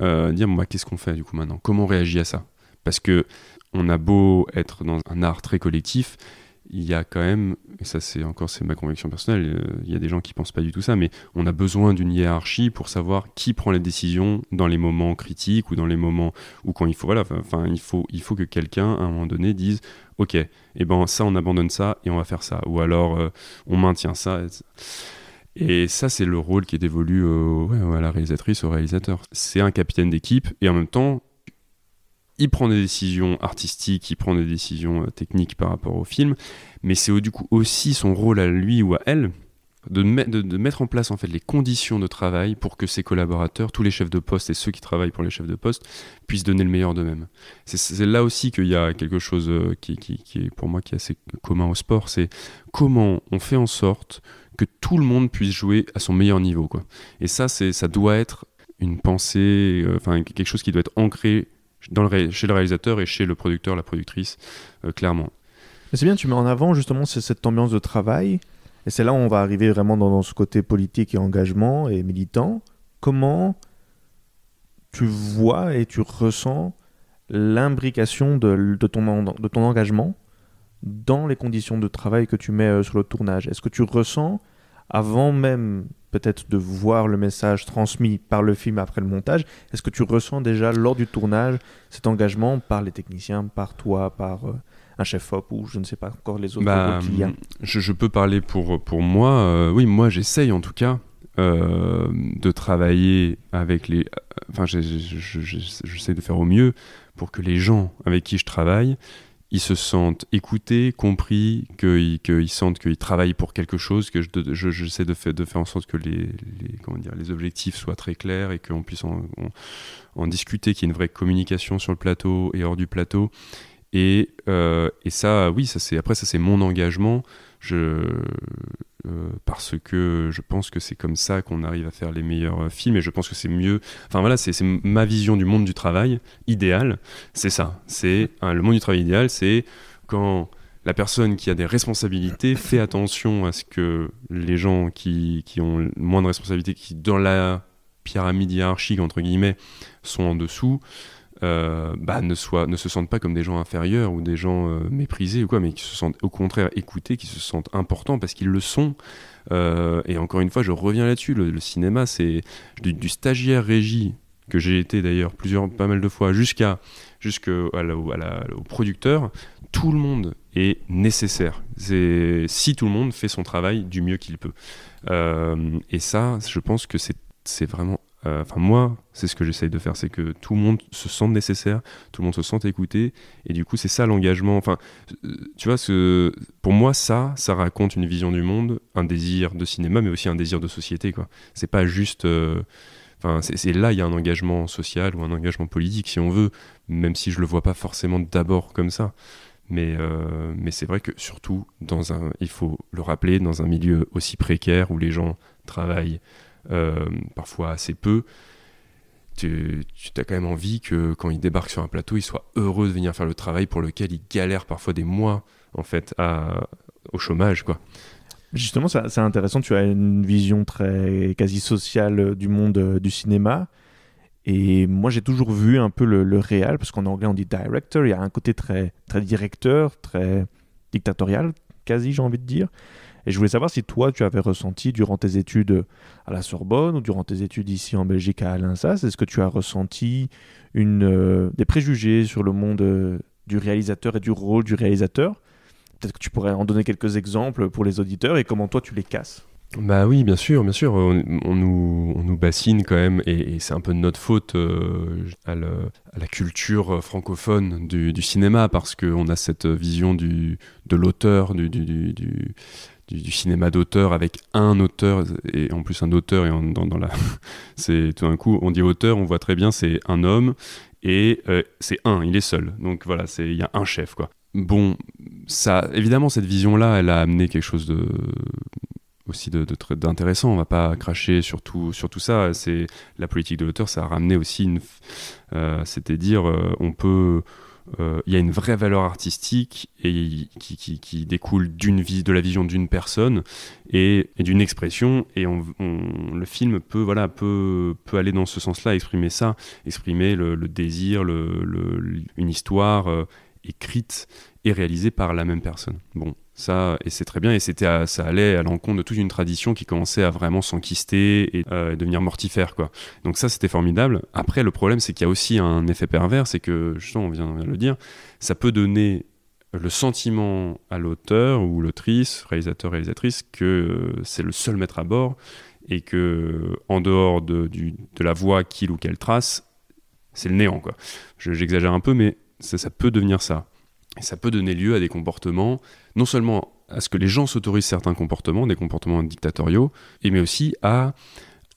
euh, dire bon, bah, qu'est-ce qu'on fait du coup maintenant Comment on réagit à ça Parce que on a beau être dans un art très collectif, il y a quand même, et ça c'est encore c'est ma conviction personnelle, euh, il y a des gens qui pensent pas du tout ça, mais on a besoin d'une hiérarchie pour savoir qui prend les décisions dans les moments critiques ou dans les moments où quand il faut, voilà, enfin il faut, il faut que quelqu'un à un moment donné dise, ok, et eh ben ça on abandonne ça et on va faire ça, ou alors euh, on maintient ça. Et ça, c'est le rôle qui est dévolu à la réalisatrice, au réalisateur. C'est un capitaine d'équipe et en même temps, il prend des décisions artistiques, il prend des décisions euh, techniques par rapport au film, mais c'est du coup aussi son rôle à lui ou à elle de, de, mettre en place en fait les conditions de travail pour que ses collaborateurs, tous les chefs de poste et ceux qui travaillent pour les chefs de poste, puissent donner le meilleur d'eux-mêmes. C'est là aussi qu'il y a quelque chose euh, qui, est pour moi qui est assez commun au sport, c'est comment on fait en sorte que tout le monde puisse jouer à son meilleur niveau. Quoi. Et ça, ça doit être une pensée, euh, enfin quelque chose qui doit être ancré chez le réalisateur et chez le producteur, la productrice, euh, clairement. C'est bien, tu mets en avant justement cette ambiance de travail. Et c'est là où on va arriver vraiment dans, ce côté politique et engagement et militant. Comment tu vois et tu ressens l'imbrication de, ton, de ton engagement dans les conditions de travail que tu mets euh, sur le tournage Est-ce que tu ressens avant même peut-être de voir le message transmis par le film après le montage, est-ce que tu ressens déjà lors du tournage cet engagement par les techniciens, par toi, par euh, un chef op ou je ne sais pas encore les autres bah, je, peux parler pour, pour moi. Euh, oui, moi j'essaye en tout cas. Euh, de travailler avec les. Enfin, j'essaie de faire au mieux pour que les gens avec qui je travaille ils se sentent écoutés, compris, qu'ils sentent qu'ils travaillent pour quelque chose, que j'essaie je, je, de, faire, de, faire en sorte que les, comment dire, les objectifs soient très clairs et qu'on puisse en, discuter, qu'il y ait une vraie communication sur le plateau et hors du plateau. Et, euh, et ça, oui, ça c'est après ça c'est mon engagement. Je, euh, parce que je pense que c'est comme ça qu'on arrive à faire les meilleurs euh, films et je pense que c'est mieux. Enfin voilà, c'est ma vision du monde du travail idéal, c'est ça. C'est hein, le monde du travail idéal, c'est quand la personne qui a des responsabilités fait attention à ce que les gens qui, qui ont moins de responsabilités, qui dans la pyramide hiérarchique entre guillemets, sont en dessous. Euh, bah, ne, se sentent pas comme des gens inférieurs ou des gens euh, méprisés ou quoi, mais qui se sentent au contraire écoutés, qui se sentent importants parce qu'ils le sont. Euh, et encore une fois, je reviens là-dessus, le, cinéma, c'est du, stagiaire régie que j'ai été d'ailleurs plusieurs, pas mal de fois, jusqu'à jusqu'au producteur, tout le monde est nécessaire. si tout le monde fait son travail du mieux qu'il peut. et ça, je pense que c'est vraiment euh, enfin moi, c'est ce que j'essaye de faire, c'est que tout le monde se sente nécessaire, tout le monde se sente écouté, et du coup c'est ça l'engagement. Enfin, euh, tu vois, ce, pour moi ça, ça raconte une vision du monde, un désir de cinéma, mais aussi un désir de société. Quoi, c'est pas juste. Euh, enfin, c'est là il y a un engagement social ou un engagement politique si on veut, même si je le vois pas forcément d'abord comme ça. Mais, mais c'est vrai que surtout dans un, il faut le rappeler, dans un milieu aussi précaire où les gens travaillent euh, parfois assez peu, tu, as quand même envie que quand il débarque sur un plateau, il soit heureux de venir faire le travail pour lequel il galèrent parfois des mois en fait au chômage quoi. Justement, c'est intéressant. Tu as une vision très quasi sociale du monde euh, du cinéma. Et moi, j'ai toujours vu un peu le, le réel, parce qu'en anglais, on dit director. Il y a un côté très, très directeur, très dictatorial, quasi, j'ai envie de dire. Et je voulais savoir si toi, tu avais ressenti durant tes études à la Sorbonne ou durant tes études ici en Belgique à Alinsas, est-ce que tu as ressenti une, euh, des préjugés sur le monde euh, du réalisateur et du rôle du réalisateur Peut-être que tu pourrais en donner quelques exemples pour les auditeurs et comment toi tu les casses. Bah oui, bien sûr, bien sûr. On, nous, on nous, bassine quand même, et, c'est un peu de notre faute euh, à, la culture francophone du, du cinéma, parce qu'on a cette vision du, de l'auteur, du, du, du, cinéma d'auteur avec un auteur, et en plus un auteur, et dans, la... c'est tout d'un coup, on dit auteur, on voit très bien, c'est un homme, et euh, c'est un, il est seul. Donc voilà, c'est il y a un chef, quoi. Bon, ça, évidemment, cette vision-là, elle a amené quelque chose de aussi d'intéressant. De, d'intéressant on va pas cracher sur tout, sur ça. C'est la politique de l'auteur, ça a ramené aussi une, à euh, c'était dire, euh, on peut, euh, il y a une vraie valeur artistique et qui, découle d'une vie, de la vision d'une personne et, d'une expression. Et le film peut, voilà, peut, peut aller dans ce sens-là, exprimer ça, exprimer le, désir, le, une histoire euh, écrite et réalisée par la même personne. Bon, ça, et c'est très bien, et c'était ça allait à l'encontre de toute une tradition qui commençait à vraiment s'enquister euh, et devenir mortifère, quoi. Donc ça, c'était formidable. Après, le problème, c'est qu'il y a aussi un effet pervers, c'est que, je on vient de le dire, ça peut donner le sentiment à l'auteur ou l'autrice, réalisateur, réalisatrice, que euh, c'est le seul maître à bord et que en dehors de, la voie qu'il ou qu'elle trace, c'est le néant. Quoi. j'exagère un peu, mais ça, peut devenir ça. Et ça peut donner lieu à des comportements, non seulement à ce que les gens s'autorisent certains comportements, des comportements dictatoriaux, mais aussi à,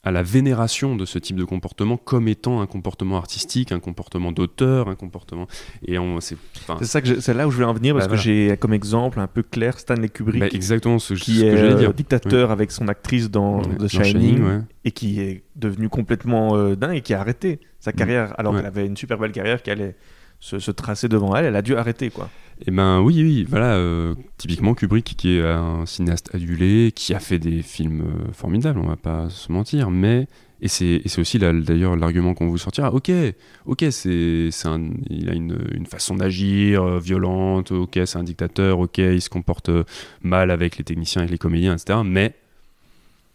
à la vénération de ce type de comportement comme étant un comportement artistique, un comportement d'auteur, un comportement. Et c'est, ça que c'est là où je voulais en venir parce bah, que j'ai comme exemple un peu clair Stanley Kubrick. Bah, exactement ce, qui est euh, dictateur avec son actrice dans The Shining, et qui est devenu complètement euh, dingue et qui a arrêté sa mm. carrière alors qu'elle avait une super belle carrière qui allait se, tracer devant elle, elle a dû arrêter quoi. Eh ben oui, oui, voilà, euh, typiquement Kubrick qui est un cinéaste adulé, qui a fait des films euh, formidables, on va pas se mentir, mais et c'est aussi d'ailleurs l'argument qu'on vous sortira. Ok, ok, c'est il a une, façon d'agir euh, violente. Ok, c'est un dictateur. Ok, il se comporte mal avec les techniciens, avec les comédiens, etc. Mais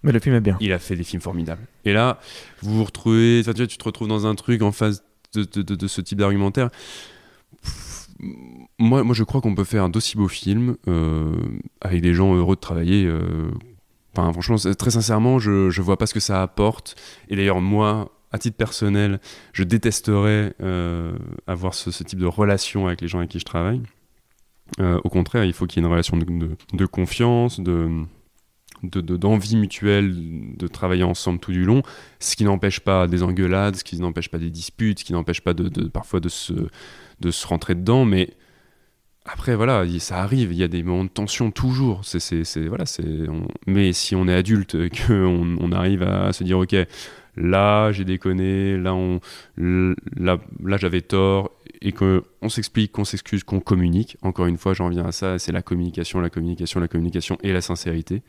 mais le film est bien. Il a fait des films formidables. Et là, vous vous retrouvez, tu, tu te retrouves dans un truc en phase de, ce type d'argumentaire. Moi, je crois qu'on peut faire d'aussi beaux films euh, avec des gens heureux de travailler. Euh, enfin, franchement, très sincèrement, je, je vois pas ce que ça apporte. Et d'ailleurs, moi, à titre personnel, je détesterais euh, avoir ce, type de relation avec les gens avec qui je travaille. Euh, au contraire, il faut qu'il y ait une relation de confiance, de d'envie de, mutuelle de travailler ensemble tout du long, ce qui n'empêche pas des engueulades, ce qui n'empêche pas des disputes, ce qui n'empêche pas de, de, parfois de se, de se rentrer dedans, mais après voilà, ça arrive, il y a des moments de tension toujours, voilà, c'est, mais si on est adulte, qu'on on arrive à se dire ok, là j'ai déconné, là, on, là, là j'avais tort, et qu'on s'explique, qu'on s'excuse, qu'on communique. Encore une fois, j'en viens à ça, c'est la communication, la communication, la communication et la sincérité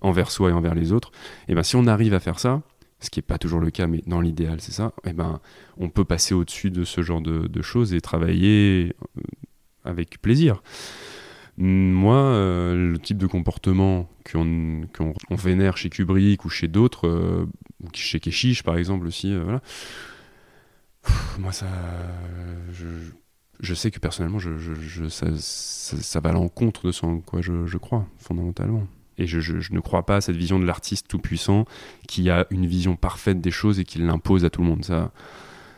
envers soi et envers les autres, et eh ben si on arrive à faire ça, ce qui n'est pas toujours le cas, mais dans l'idéal, c'est ça, et eh ben on peut passer au-dessus de ce genre de, choses et travailler euh, avec plaisir. Moi, euh, le type de comportement qu'on vénère chez Kubrick ou chez d'autres, euh, ou chez Keshish par exemple aussi, voilà. moi, ça. Je, sais que personnellement, je, ça, ça, va à l'encontre de ce en quoi je crois, fondamentalement. Et je, ne crois pas à cette vision de l'artiste tout-puissant qui a une vision parfaite des choses et qui l'impose à tout le monde. Ça,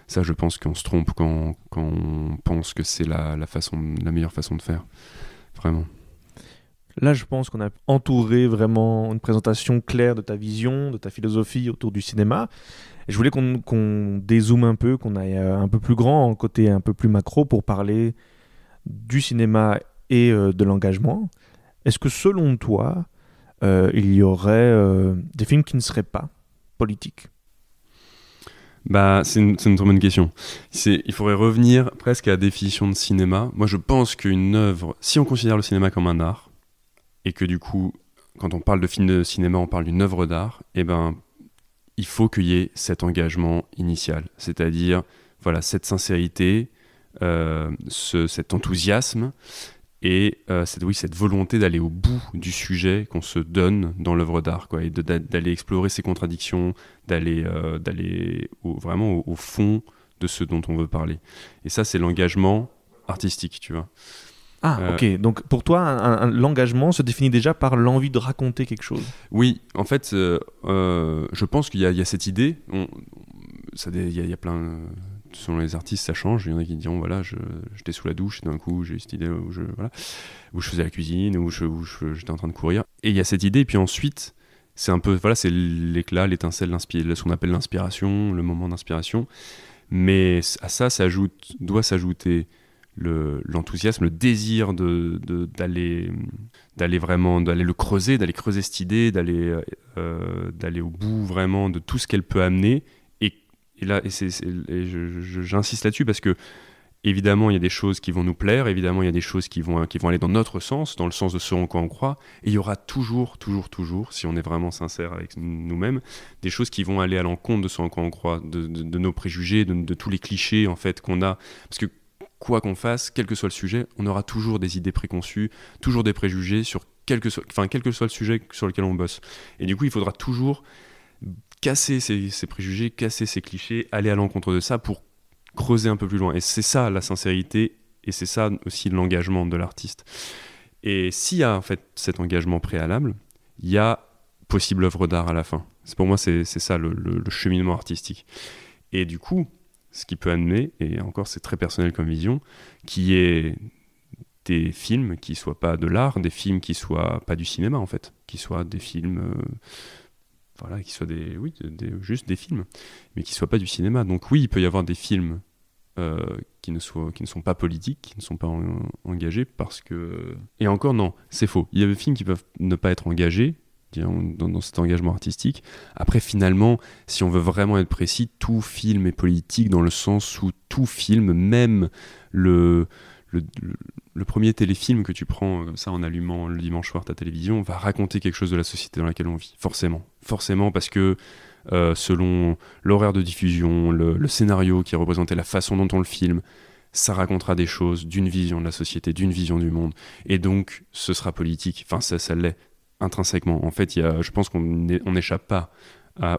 ça je pense qu'on se trompe quand, on pense que c'est la, façon, la meilleure façon de faire. Vraiment. Là, je pense qu'on a entouré vraiment une présentation claire de ta vision, de ta philosophie autour du cinéma. Et je voulais qu'on dézoome un peu, qu'on aille euh, un peu plus grand, en côté un peu plus macro pour parler du cinéma et euh, de l'engagement. Est-ce que selon toi, euh, il y aurait euh, des films qui ne seraient pas politiques bah, c'est une, une, très bonne question. Il faudrait revenir presque à la définition de cinéma. Moi, je pense qu'une œuvre, si on considère le cinéma comme un art, et que du coup, quand on parle de film de cinéma, on parle d'une œuvre d'art, et eh ben, il faut qu'il y ait cet engagement initial, c'est-à-dire voilà cette sincérité, euh, ce, cet enthousiasme, et euh, cette, oui, cette volonté d'aller au bout du sujet qu'on se donne dans l'œuvre d'art, quoi, et d'aller explorer ses contradictions, d'aller euh, d'aller vraiment au, fond de ce dont on veut parler. Et ça, c'est l'engagement artistique, tu vois. Ah, euh, ok. Donc pour toi, l'engagement se définit déjà par l'envie de raconter quelque chose. Oui, en fait, je pense qu'il y, y, a cette idée. ça, il il y a plein selon les artistes, ça change. Il y en a qui diront voilà, j'étais sous la douche, d'un coup, j'ai eu cette idée où je, voilà, où je faisais la cuisine, où j'étais je, en train de courir. Et il y a cette idée, et puis ensuite, c'est un peu, voilà, c'est l'éclat, l'étincelle, ce qu'on appelle l'inspiration, le moment d'inspiration. Mais à ça, s'ajoute doit s'ajouter l'enthousiasme, le, désir de, d'aller, d'aller vraiment, d'aller le creuser, d'aller creuser cette idée, d'aller, euh, d'aller au bout vraiment de tout ce qu'elle peut amener et là, et, j'insiste là-dessus parce que évidemment, il y a des choses qui vont nous plaire, évidemment, il y a des choses qui vont, qui vont aller dans notre sens, dans le sens de ce en quoi on croit, et il y aura toujours, toujours, toujours, si on est vraiment sincère avec nous-mêmes, des choses qui vont aller à l'encontre de ce en quoi on croit, de, de, nos préjugés, de, de, tous les clichés, en fait, qu'on a. Parce que quoi qu'on fasse, quel que soit le sujet, on aura toujours des idées préconçues, toujours des préjugés sur quel soit, enfin, quel que soit le sujet sur lequel on bosse. Et du coup, il faudra toujours casser ses, préjugés, casser ses clichés, aller à l'encontre de ça pour creuser un peu plus loin. Et c'est ça la sincérité et c'est ça aussi l'engagement de l'artiste. Et s'il y a en fait cet engagement préalable, il y a possible œuvre d'art à la fin. C'est pour moi c'est ça le, cheminement artistique. Et du coup, ce qui peut amener, et encore c'est très personnel comme vision, qui est des films qui soient pas de l'art, des films qui soient pas du cinéma en fait, qui soient des films euh, voilà, qui soient des, oui, juste des films, mais qui ne soient pas du cinéma. Donc oui, il peut y avoir des films euh, qui, ne soient, qui ne sont pas politiques, qui ne sont pas engagés, parce que... Et encore, non, c'est faux. Il y a des films qui peuvent ne pas être engagés dans, cet engagement artistique. Après, finalement, si on veut vraiment être précis, tout film est politique dans le sens où tout film, même le le premier téléfilm que tu prends comme euh, ça en allumant le dimanche soir ta télévision va raconter quelque chose de la société dans laquelle on vit, forcément. Forcément parce que euh, selon l'horaire de diffusion, le, scénario qui représentait la façon dont on le filme, ça racontera des choses d'une vision de la société, d'une vision du monde. Et donc ce sera politique, enfin ça, l'est intrinsèquement. En fait, y a, je pense qu'on n'échappe pas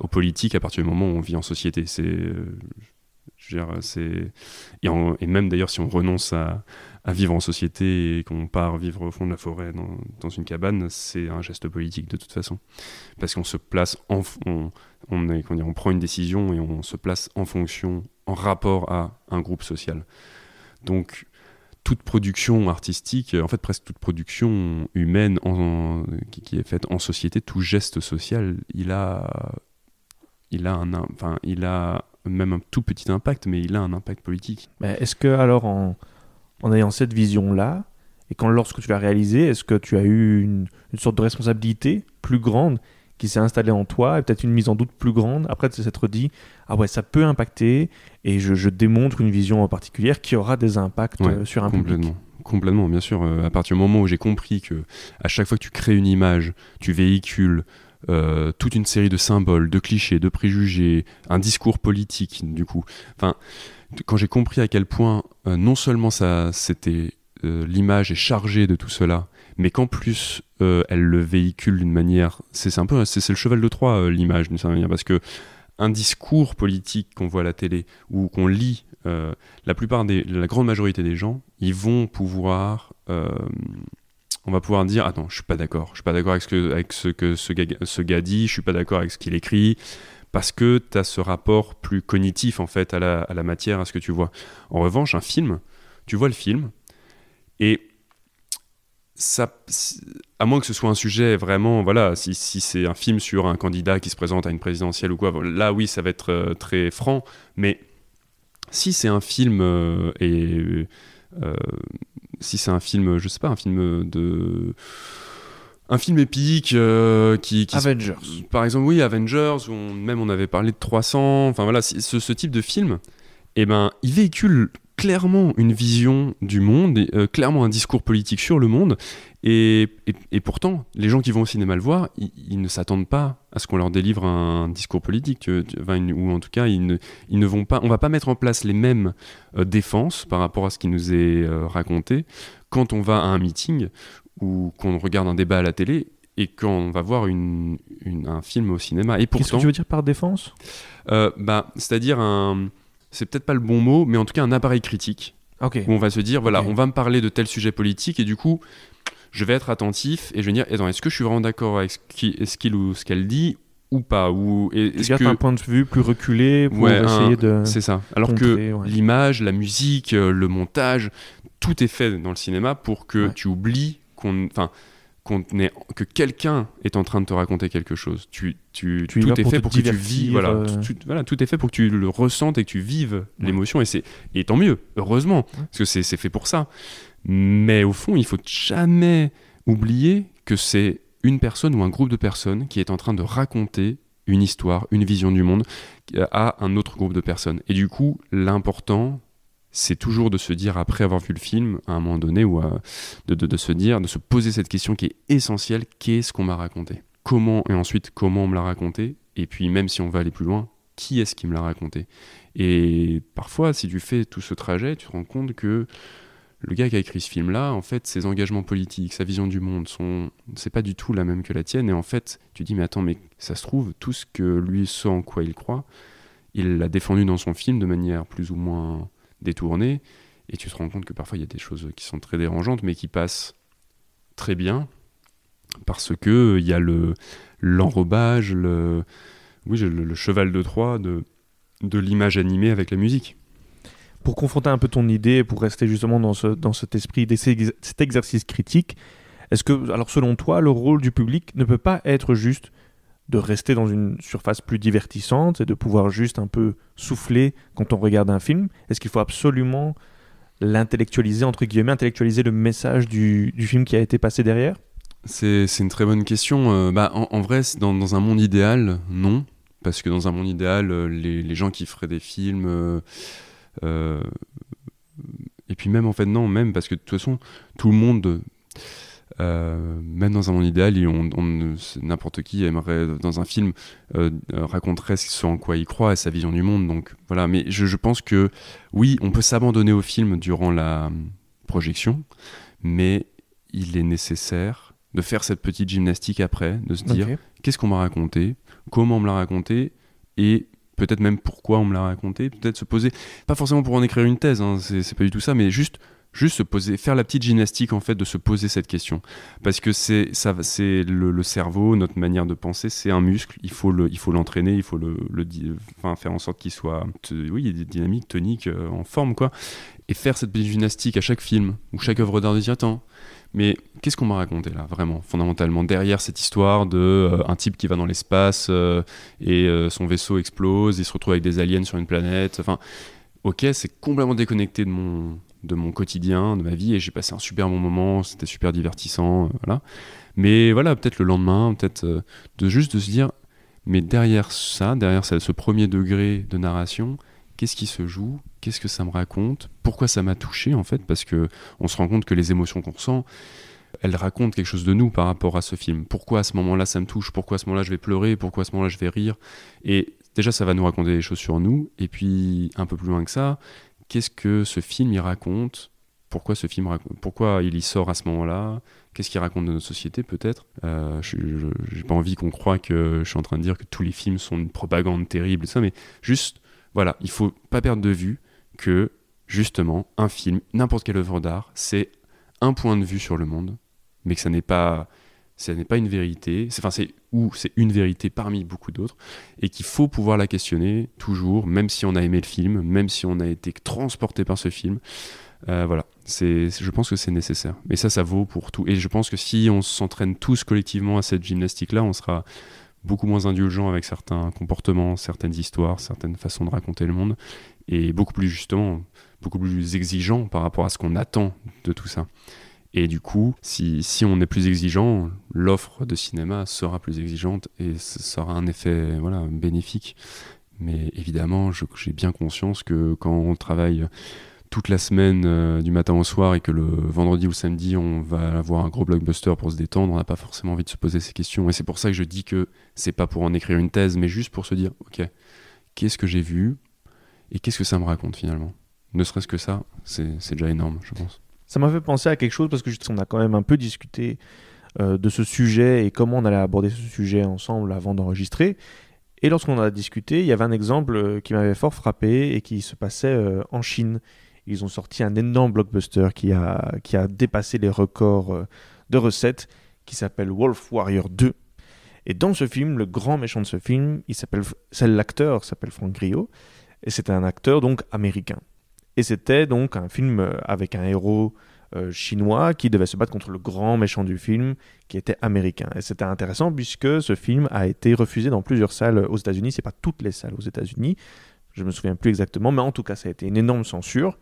aux politiques à partir du moment où on vit en société. C'est... Euh, je veux dire, et, et, même d'ailleurs, si on renonce à, vivre en société et qu'on part vivre au fond de la forêt dans, dans une cabane, c'est un geste politique de toute façon. Parce qu'on se place en. On, on, on, prend une décision et on se place en fonction, en rapport à un groupe social. Donc, toute production artistique, en fait presque toute production humaine en, qui, est faite en société, tout geste social, il a, il a un, enfin, il a même un tout petit impact, mais il a un impact politique. Est-ce que alors en, en ayant cette vision-là Et quand, lorsque tu l'as réalisée, est-ce que tu as eu une, sorte de responsabilité plus grande qui s'est installée en toi et peut-être une mise en doute plus grande après de s'être dit Ah ouais, ça peut impacter et je, démontre une vision en particulière qui aura des impacts euh, sur un complètement. Public complètement, bien sûr. Euh, à partir du moment où j'ai compris que à chaque fois que tu crées une image, tu véhicules euh, toute une série de symboles, de clichés, de préjugés, un discours politique, du coup. Enfin, quand j'ai compris à quel point euh, non seulement ça c'était euh, l'image est chargée de tout cela, mais qu'en plus euh, elle le véhicule d'une manière, c'est un peu, c'est le cheval de Troie l'image d'une certaine manière, parce que un discours politique qu'on voit à la télé ou qu'on lit, la plupart des, la grande majorité des gens, ils vont pouvoir on va pouvoir dire attends je suis pas d'accord je suis pas d'accord avec ce que ce gars, ce gars dit je suis pas d'accord avec ce qu'il écrit parce que tu as ce rapport plus cognitif en fait à la, matière, à ce que tu vois. En revanche, un film, tu vois le film, et ça, à moins que ce soit un sujet vraiment, voilà, si, si c'est un film sur un candidat qui se présente à une présidentielle ou quoi, là oui, ça va être euh, très franc, mais si c'est un film euh, et euh, si c'est un film, je sais pas, un film de un film épique euh, qui, Avengers. par exemple, oui, Avengers, même on avait parlé de 300. Enfin voilà, ce, type de film, et eh ben, il véhicule clairement une vision du monde, euh, clairement un discours politique sur le monde. Et, pourtant, les gens qui vont au cinéma le voir, ils, ne s'attendent pas à ce qu'on leur délivre un, discours politique, ou en tout cas, ils ne, ils ne, vont pas, on va pas mettre en place les mêmes euh, défenses par rapport à ce qui nous est raconté quand on va à un meeting ou qu'on regarde un débat à la télé et qu'on va voir un film au cinéma. Et pourtant, Qu'est-ce que tu veux dire par défense euh, bah, C'est-à-dire un... C'est peut-être pas le bon mot, mais en tout cas un appareil critique. Où on va se dire, voilà, on va me parler de tel sujet politique et du coup, je vais être attentif et je vais dire, dire, est-ce que je suis vraiment d'accord avec ce qu'il ou ce qu'elle dit ou pas ou est-ce que un point de vue plus reculé pour essayer de c'est ça alors que l'image la musique euh, le montage tout est fait dans le cinéma pour que tu oublies qu'on enfin qu'on que quelqu'un est en train de te raconter quelque chose. Tu, tu, tout est fait pour, que tu voilà, euh. voilà, tout est fait pour que tu le ressentes et que tu vives l'émotion et c'est et tant mieux, heureusement parce que c'est fait pour ça. Mais au fond, il faut jamais oublier que c'est une personne ou un groupe de personnes qui est en train de raconter une histoire, une vision du monde euh, à un autre groupe de personnes. Et du coup, l'important, c'est toujours de se dire, après avoir vu le film, à un moment donné, ou euh, de, se dire, de se poser cette question qui est essentielle, qu'est-ce qu'on m'a raconté Comment, et ensuite, comment on me l'a raconté Et puis, même si on va aller plus loin, qui est-ce qui me l'a raconté Et parfois, si tu fais tout ce trajet, tu te rends compte que le gars qui a écrit ce film-là, en fait, ses engagements politiques, sa vision du monde, sont, c'est pas du tout la même que la tienne. Et en fait, tu dis, mais attends, mais ça se trouve, tout ce que lui, sent en quoi il croit, il l'a défendu dans son film de manière plus ou moins détourné. Et tu te rends compte que parfois il y a des choses qui sont très dérangeantes, mais qui passent très bien parce que euh, il y a le l'enrobage, le oui, le, cheval de Troie de de l'image animée avec la musique. Pour confronter un peu ton idée, pour rester justement dans, ce, dans cet esprit, cet exercice critique, est-ce que, alors selon toi, le rôle du public ne peut pas être juste de rester dans une surface plus divertissante et de pouvoir juste un peu souffler quand on regarde un film Est-ce qu'il faut absolument l'intellectualiser, entre guillemets, intellectualiser le message du, film qui a été passé derrière C'est une très bonne question. Euh, bah, en, vrai, dans, un monde idéal, non. Parce que dans un monde idéal, euh, les, gens qui feraient des films... Euh, et puis même, en fait, non, même parce que de toute façon, tout le monde euh, même dans un monde idéal, on, n'importe qui aimerait, dans un film, euh, euh, raconter ce en quoi il croit et sa vision du monde. Donc voilà, mais je, pense que oui, on peut s'abandonner au film durant la projection, mais il est nécessaire de faire cette petite gymnastique après, de se dire qu'est-ce qu'on m'a raconté, comment on me l'a raconté, et peut-être même pourquoi on me l'a raconté, peut-être se poser, pas forcément pour en écrire une thèse, hein, c'est pas du tout ça, mais juste Juste se poser, faire la petite gymnastique en fait de se poser cette question, parce que c'est ça, c'est le, cerveau, notre manière de penser, c'est un muscle. Il faut le, il faut l'entraîner, il faut le, enfin, faire en sorte qu'il soit, oui, dynamique, tonique, toniques euh, en forme quoi. Et faire cette petite gymnastique à chaque film ou chaque œuvre d'art, dire attends, mais qu'est-ce qu'on m'a raconté là, vraiment, fondamentalement, derrière cette histoire de euh, un type qui va dans l'espace euh, et son vaisseau explose, il se retrouve avec des aliens sur une planète. Enfin, ok, c'est complètement déconnecté de mon de mon quotidien, de ma vie, et j'ai passé un super bon moment, c'était super divertissant, euh, voilà. Mais voilà, peut-être le lendemain, peut-être euh, de juste de se dire, mais derrière ça, derrière ça, ce premier degré de narration, qu'est-ce qui se joue Qu'est-ce que ça me raconte Pourquoi ça m'a touché en fait Parce que on se rend compte que les émotions qu'on ressent, elles racontent quelque chose de nous par rapport à ce film. Pourquoi à ce moment-là ça me touche Pourquoi à ce moment-là je vais pleurer Pourquoi à ce moment-là je vais rire Et déjà ça va nous raconter des choses sur nous. Et puis un peu plus loin que ça, qu'est-ce que ce film y raconte pourquoi ce film pourquoi il y sort à ce moment-là, qu'est-ce qu'il raconte de notre société peut-être. Euh, je n'ai pas envie qu'on croie que je suis en train de dire que tous les films sont une propagande terrible, ça, mais juste, voilà, il faut pas perdre de vue que justement, un film, n'importe quelle œuvre d'art, c'est un point de vue sur le monde, mais que ça n'est pas ce n'est pas une vérité, c'est, enfin c'est ou c'est une vérité parmi beaucoup d'autres, et qu'il faut pouvoir la questionner toujours, même si on a aimé le film, même si on a été transporté par ce film. Euh, voilà, c'est, je pense que c'est nécessaire. Et ça, ça vaut pour tout. Et je pense que si on s'entraîne tous collectivement à cette gymnastique-là, on sera beaucoup moins indulgent avec certains comportements, certaines histoires, certaines façons de raconter le monde, et beaucoup plus justement, beaucoup plus exigeant par rapport à ce qu'on attend de tout ça. Et du coup, si, on est plus exigeant, l'offre de cinéma sera plus exigeante et ça sera un effet voilà, bénéfique. Mais évidemment, j'ai bien conscience que quand on travaille toute la semaine euh, du matin au soir et que le vendredi ou le samedi on va avoir un gros blockbuster pour se détendre, on n'a pas forcément envie de se poser ces questions. Et c'est pour ça que je dis que c'est pas pour en écrire une thèse, mais juste pour se dire, ok, qu'est-ce que j'ai vu et qu'est-ce que ça me raconte finalement Ne serait-ce que ça, c'est déjà énorme, je pense. Ça m'a fait penser à quelque chose parce que on a quand même un peu discuté euh, de ce sujet et comment on allait aborder ce sujet ensemble avant d'enregistrer. Et lorsqu'on a discuté, il y avait un exemple euh, qui m'avait fort frappé et qui se passait euh, en Chine. Ils ont sorti un énorme blockbuster qui a, qui a dépassé les records de recettes, qui s'appelle Wolf Warrior 2. Et dans ce film, le grand méchant de ce film, il s'appelle, l'acteur s'appelle Frank Griot, et c'est un acteur donc américain. Et c'était donc un film euh, avec un héros euh, chinois qui devait se battre contre le grand méchant du film qui était américain. Et c'était intéressant puisque ce film a été refusé dans plusieurs salles aux États-Unis. C'est pas toutes les salles aux États-Unis, je me souviens plus exactement, mais en tout cas, ça a été une énorme censure.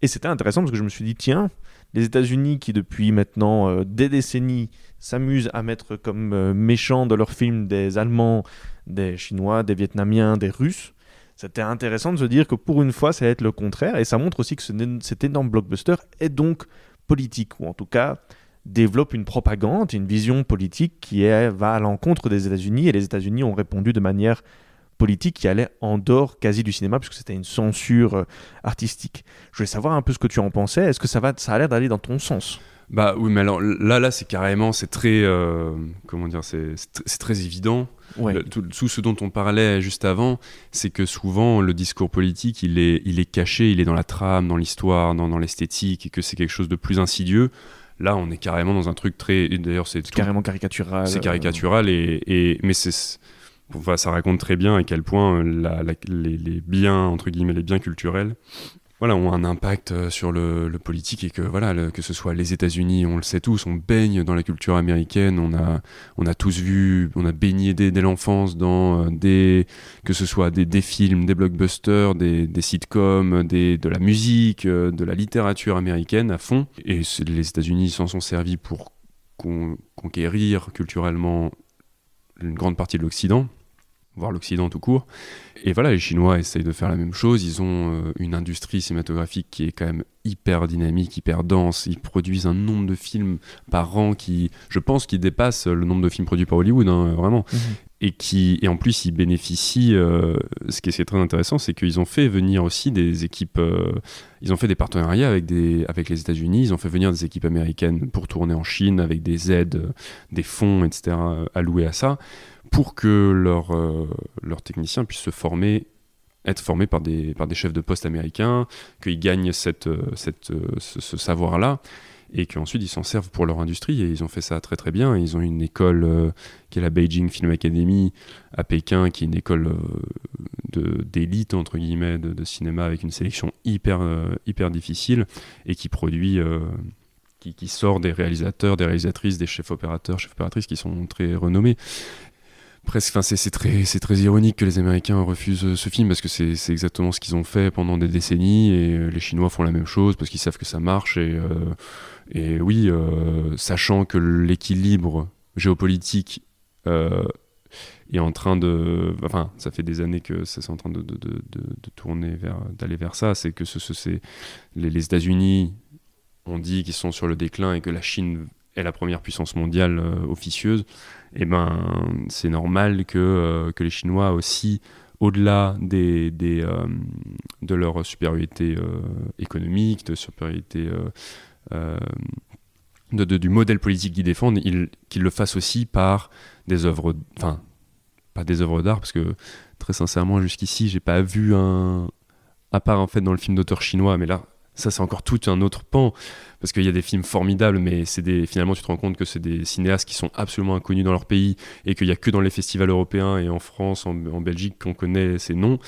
Et c'était intéressant parce que je me suis dit, tiens, les États-Unis qui depuis maintenant euh, des décennies s'amusent à mettre comme méchants de leurs films des Allemands, des Chinois, des Vietnamiens, des Russes, c'était intéressant de se dire que pour une fois, ça va être le contraire. Et ça montre aussi que cet énorme blockbuster est donc politique, ou en tout cas développe une propagande, une vision politique qui va à l'encontre des États-Unis. Et les États-Unis ont répondu de manière politique qui allait en dehors quasi du cinéma, puisque c'était une censure euh, artistique. Je voulais savoir un peu ce que tu en pensais. Est-ce que ça, va, ça a l'air d'aller dans ton sens bah oui, mais alors là, là, c'est carrément, c'est très, euh, comment dire, c'est très évident. tout, ce dont on parlait juste avant, c'est que souvent le discours politique, il est, il est caché, il est dans la trame, dans l'histoire, dans, dans l'esthétique, et que c'est quelque chose de plus insidieux. Là, on est carrément dans un truc très. D'ailleurs, c'est carrément caricatural. C'est euh, caricatural et, et mais c'est. ça raconte très bien à quel point euh, les, les biens entre guillemets les biens culturels voilà, ont un impact euh, sur le, politique et que voilà, que ce soit les États-Unis, on le sait tous, on baigne dans la culture américaine, on a, on a tous vu, on a baigné dès, l'enfance dans euh, des, que ce soit des, films, des blockbusters, des, des sitcoms, de la musique, euh, de la littérature américaine à fond. Et les États-Unis s'en sont servis pour conquérir culturellement une grande partie de l'Occident voire l'Occident tout court. Et voilà, les Chinois essayent de faire la même chose. Ils ont euh, une industrie cinématographique qui est quand même hyper dynamique, hyper dense. Ils produisent un nombre de films par an qui, je pense, qui dépasse le nombre de films produits par Hollywood, hein, vraiment. Mhm. Et, qui, et en plus, ils bénéficient. Euh, ce, qui est, très intéressant, c'est qu'ils ont fait venir aussi des équipes. Euh, ils ont fait des partenariats avec, des, avec les États-Unis. Ils ont fait venir des équipes américaines pour tourner en Chine avec des aides, des fonds, etc. alloués à ça pour que euh, leurs techniciens puissent se former être formés par des, par des chefs de poste américains, qu'ils gagnent cette, euh, cette, euh, ce, savoir-là, et qu'ensuite ils s'en servent pour leur industrie, et ils ont fait ça très très bien. Ils ont une école qui est la Beijing Film Academy à Pékin, qui est une école de d'élite, entre guillemets, de, cinéma, avec une sélection hyper, hyper difficile, et qui produit qui, sort des réalisateurs, des réalisatrices, des chefs opérateurs, chefs opératrices qui sont très renommés presque, c'est très, très ironique que les Américains refusent euh, ce film parce que c'est exactement ce qu'ils ont fait pendant des décennies et euh, les Chinois font la même chose parce qu'ils savent que ça marche et, euh, et oui, sachant que l'équilibre géopolitique est en train de, enfin ça fait des années que ça est en train de, tourner vers, d'aller vers ça, c'est que ce, les, les États-Unis ont dit qu'ils sont sur le déclin et que la Chine est la première puissance mondiale officieuse. Et eh ben, c'est normal euh, que, les Chinois aussi, au-delà des, euh, de leur supériorité euh, économique, de supériorité du modèle politique qu'ils défendent, qu'ils le fassent aussi par des œuvres, enfin, pas des œuvres d'art, parce que très sincèrement, jusqu'ici, j'ai pas vu un, à part en fait dans le film d'auteur chinois, mais là, ça c'est encore tout un autre pan parce qu'il y a des films formidables mais c'est des finalement tu te rends compte que c'est des cinéastes qui sont absolument inconnus dans leur pays et qu'il n'y a que dans les festivals européens et en France en Belgique qu'on connaît ces noms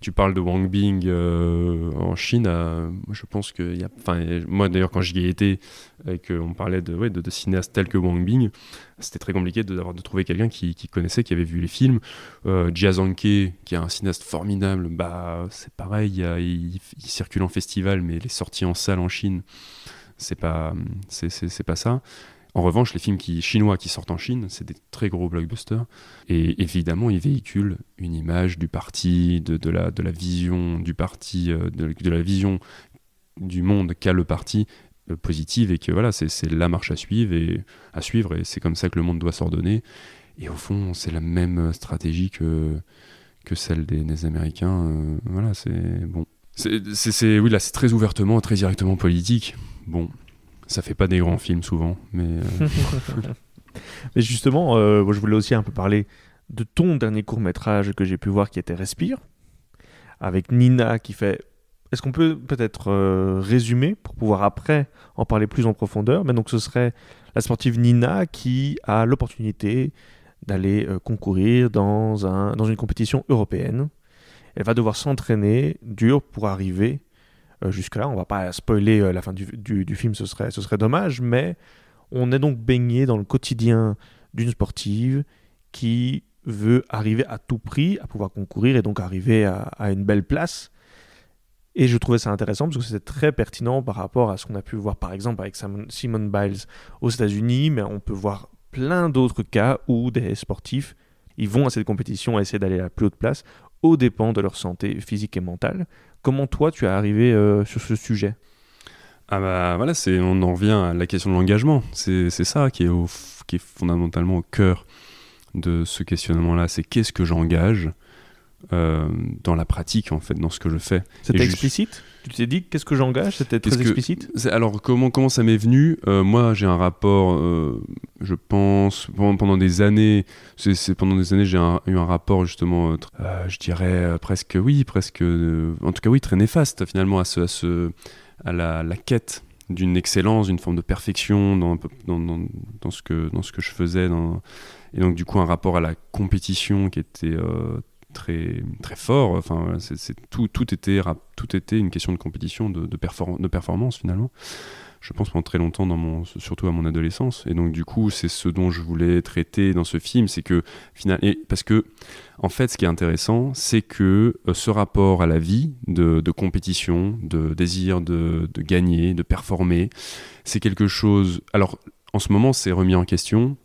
tu parles de Wang Bing euh, en Chine, euh, je pense que y a, moi d'ailleurs quand j'y ai été et qu'on parlait de, de, cinéastes tels que Wang Bing, c'était très compliqué de, de trouver quelqu'un qui, connaissait, qui avait vu les films. Euh, Jia Zhangke, qui est un cinéaste formidable, bah c'est pareil, il, circule en festival, mais les sorties en salle en Chine, c'est pas, c'est, pas ça. En revanche, les films chinois qui sortent en Chine, c'est des très gros blockbusters. Et évidemment, ils véhiculent une image du parti, de, la, vision du parti, euh, de, la vision du monde qu'a le parti euh, positive et que voilà, c'est la marche à suivre et à suivre et c'est comme ça que le monde doit s'ordonner. Et au fond, c'est la même stratégie que, que celle des, Américains. Euh, voilà, c'est bon. C'est oui, là, c'est très ouvertement, très directement politique. Bon, ça fait pas des grands films souvent, mais. Euh. mais justement, euh, je voulais aussi un peu parler de ton dernier court métrage que j'ai pu voir qui était Respire, avec Nina qui fait. Est-ce qu'on peut peut-être euh, résumer pour pouvoir après en parler plus en profondeur Mais donc ce serait la sportive Nina qui a l'opportunité d'aller concourir dans, un, dans une compétition européenne. Elle va devoir s'entraîner dur pour arriver euh, jusque-là, on va pas spoiler euh, la fin du, film, ce serait, dommage, mais on est donc baigné dans le quotidien d'une sportive qui veut arriver à tout prix à pouvoir concourir et donc arriver à, une belle place. Et je trouvais ça intéressant parce que c'était très pertinent par rapport à ce qu'on a pu voir par exemple avec Simon Biles aux États-Unis, mais on peut voir plein d'autres cas où des sportifs, ils vont à cette compétition à essayer d'aller à la plus haute place aux dépens de leur santé physique et mentale. Comment toi, tu es arrivé euh, sur ce sujet ah bah voilà, c'est, on en revient à la question de l'engagement. C'est, ça qui est, qui est fondamentalement au cœur de ce questionnement-là. C'est qu'est-ce que j'engage euh, dans la pratique, en fait, dans ce que je fais. C'était explicite Tu t'es dit, qu'est-ce que j'engage C'était très explicite Alors, comment, comment ça m'est venu euh, Moi, j'ai un rapport, euh, je pense, pendant, des années, c'est pendant des années, j'ai eu un rapport, justement, je dirais presque, oui, presque, en tout cas, oui, très néfaste, finalement, à, ce, à, ce, à la, quête d'une excellence, d'une forme de perfection dans, dans, dans, ce que, dans ce que je faisais. Et donc, du coup, un rapport à la compétition qui était très, très fort. Enfin, c'est tout, tout, était, tout était une question de compétition, de, de performance finalement. Je pense pendant très longtemps, dans mon, surtout à mon adolescence. Et donc, du coup, c'est ce dont je voulais traiter dans ce film. C'est que, finalement, parce que, en fait, ce qui est intéressant, c'est que euh, ce rapport à la vie, de, compétition, de désir de, de gagner, de performer, c'est quelque chose. Alors, en ce moment, c'est remis en question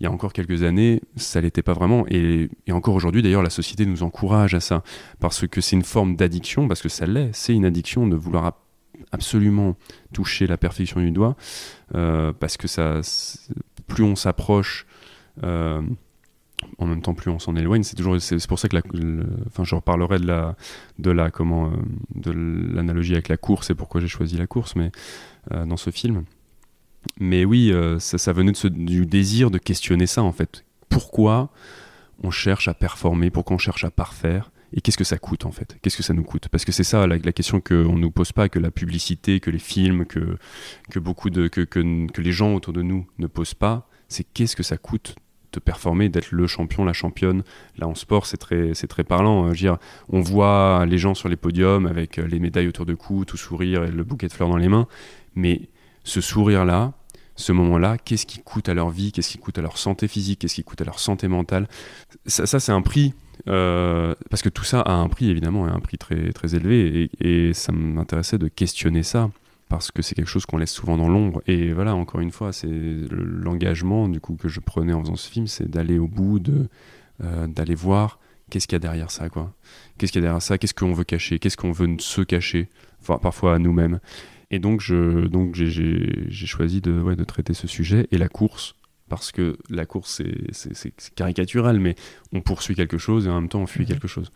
il y a encore quelques années, ça l'était pas vraiment. Et, encore aujourd'hui, d'ailleurs, la société nous encourage à ça, parce que c'est une forme d'addiction, parce que ça l'est, c'est une addiction de vouloir absolument toucher la perfection du doigt, euh, parce que ça, plus on s'approche, euh, en même temps plus on s'en éloigne. C'est toujours, c'est pour ça que, enfin, je reparlerai de la, de la, comment, euh, de l'analogie avec la course et pourquoi j'ai choisi la course, mais dans ce film. Mais oui, euh, ça, venait du désir de questionner ça en fait. Pourquoi on cherche à performer, pourquoi on cherche à parfaire et qu'est-ce que ça coûte en fait Qu'est-ce que ça nous coûte Parce que c'est ça la, question qu'on ne nous pose pas, que la publicité, que les films, que, que, beaucoup de, que, les gens autour de nous ne posent pas, c'est qu'est-ce que ça coûte de performer, d'être le champion, la championne. Là, en sport, c'est très, c'est très parlant. Hein. dire, on voit les gens sur les podiums avec euh, les médailles autour de cou, tout sourire et le bouquet de fleurs dans les mains. Mais ce sourire-là, ce moment-là, qu'est-ce qui coûte à leur vie, qu'est-ce qui coûte à leur santé physique, qu'est-ce qui coûte à leur santé mentale. Ça, c'est un prix, euh, parce que tout ça a un prix évidemment, et un prix très, très élevé, et, ça m'intéressait de questionner ça, parce que c'est quelque chose qu'on laisse souvent dans l'ombre. Et voilà, encore une fois, c'est l'engagement du coup que je prenais en faisant ce film, c'est d'aller au bout, euh, d'aller voir qu'est-ce qu'il y a derrière ça, quoi. Qu'est-ce qu'il y a derrière ça, qu'est-ce qu'on veut cacher, qu'est-ce qu'on veut se cacher, parfois à nous-mêmes. Et donc, je, donc j'ai, choisi de, de traiter ce sujet et la course, parce que la course, c'est, caricatural, mais on poursuit quelque chose et en même temps, on fuit mhm. quelque chose.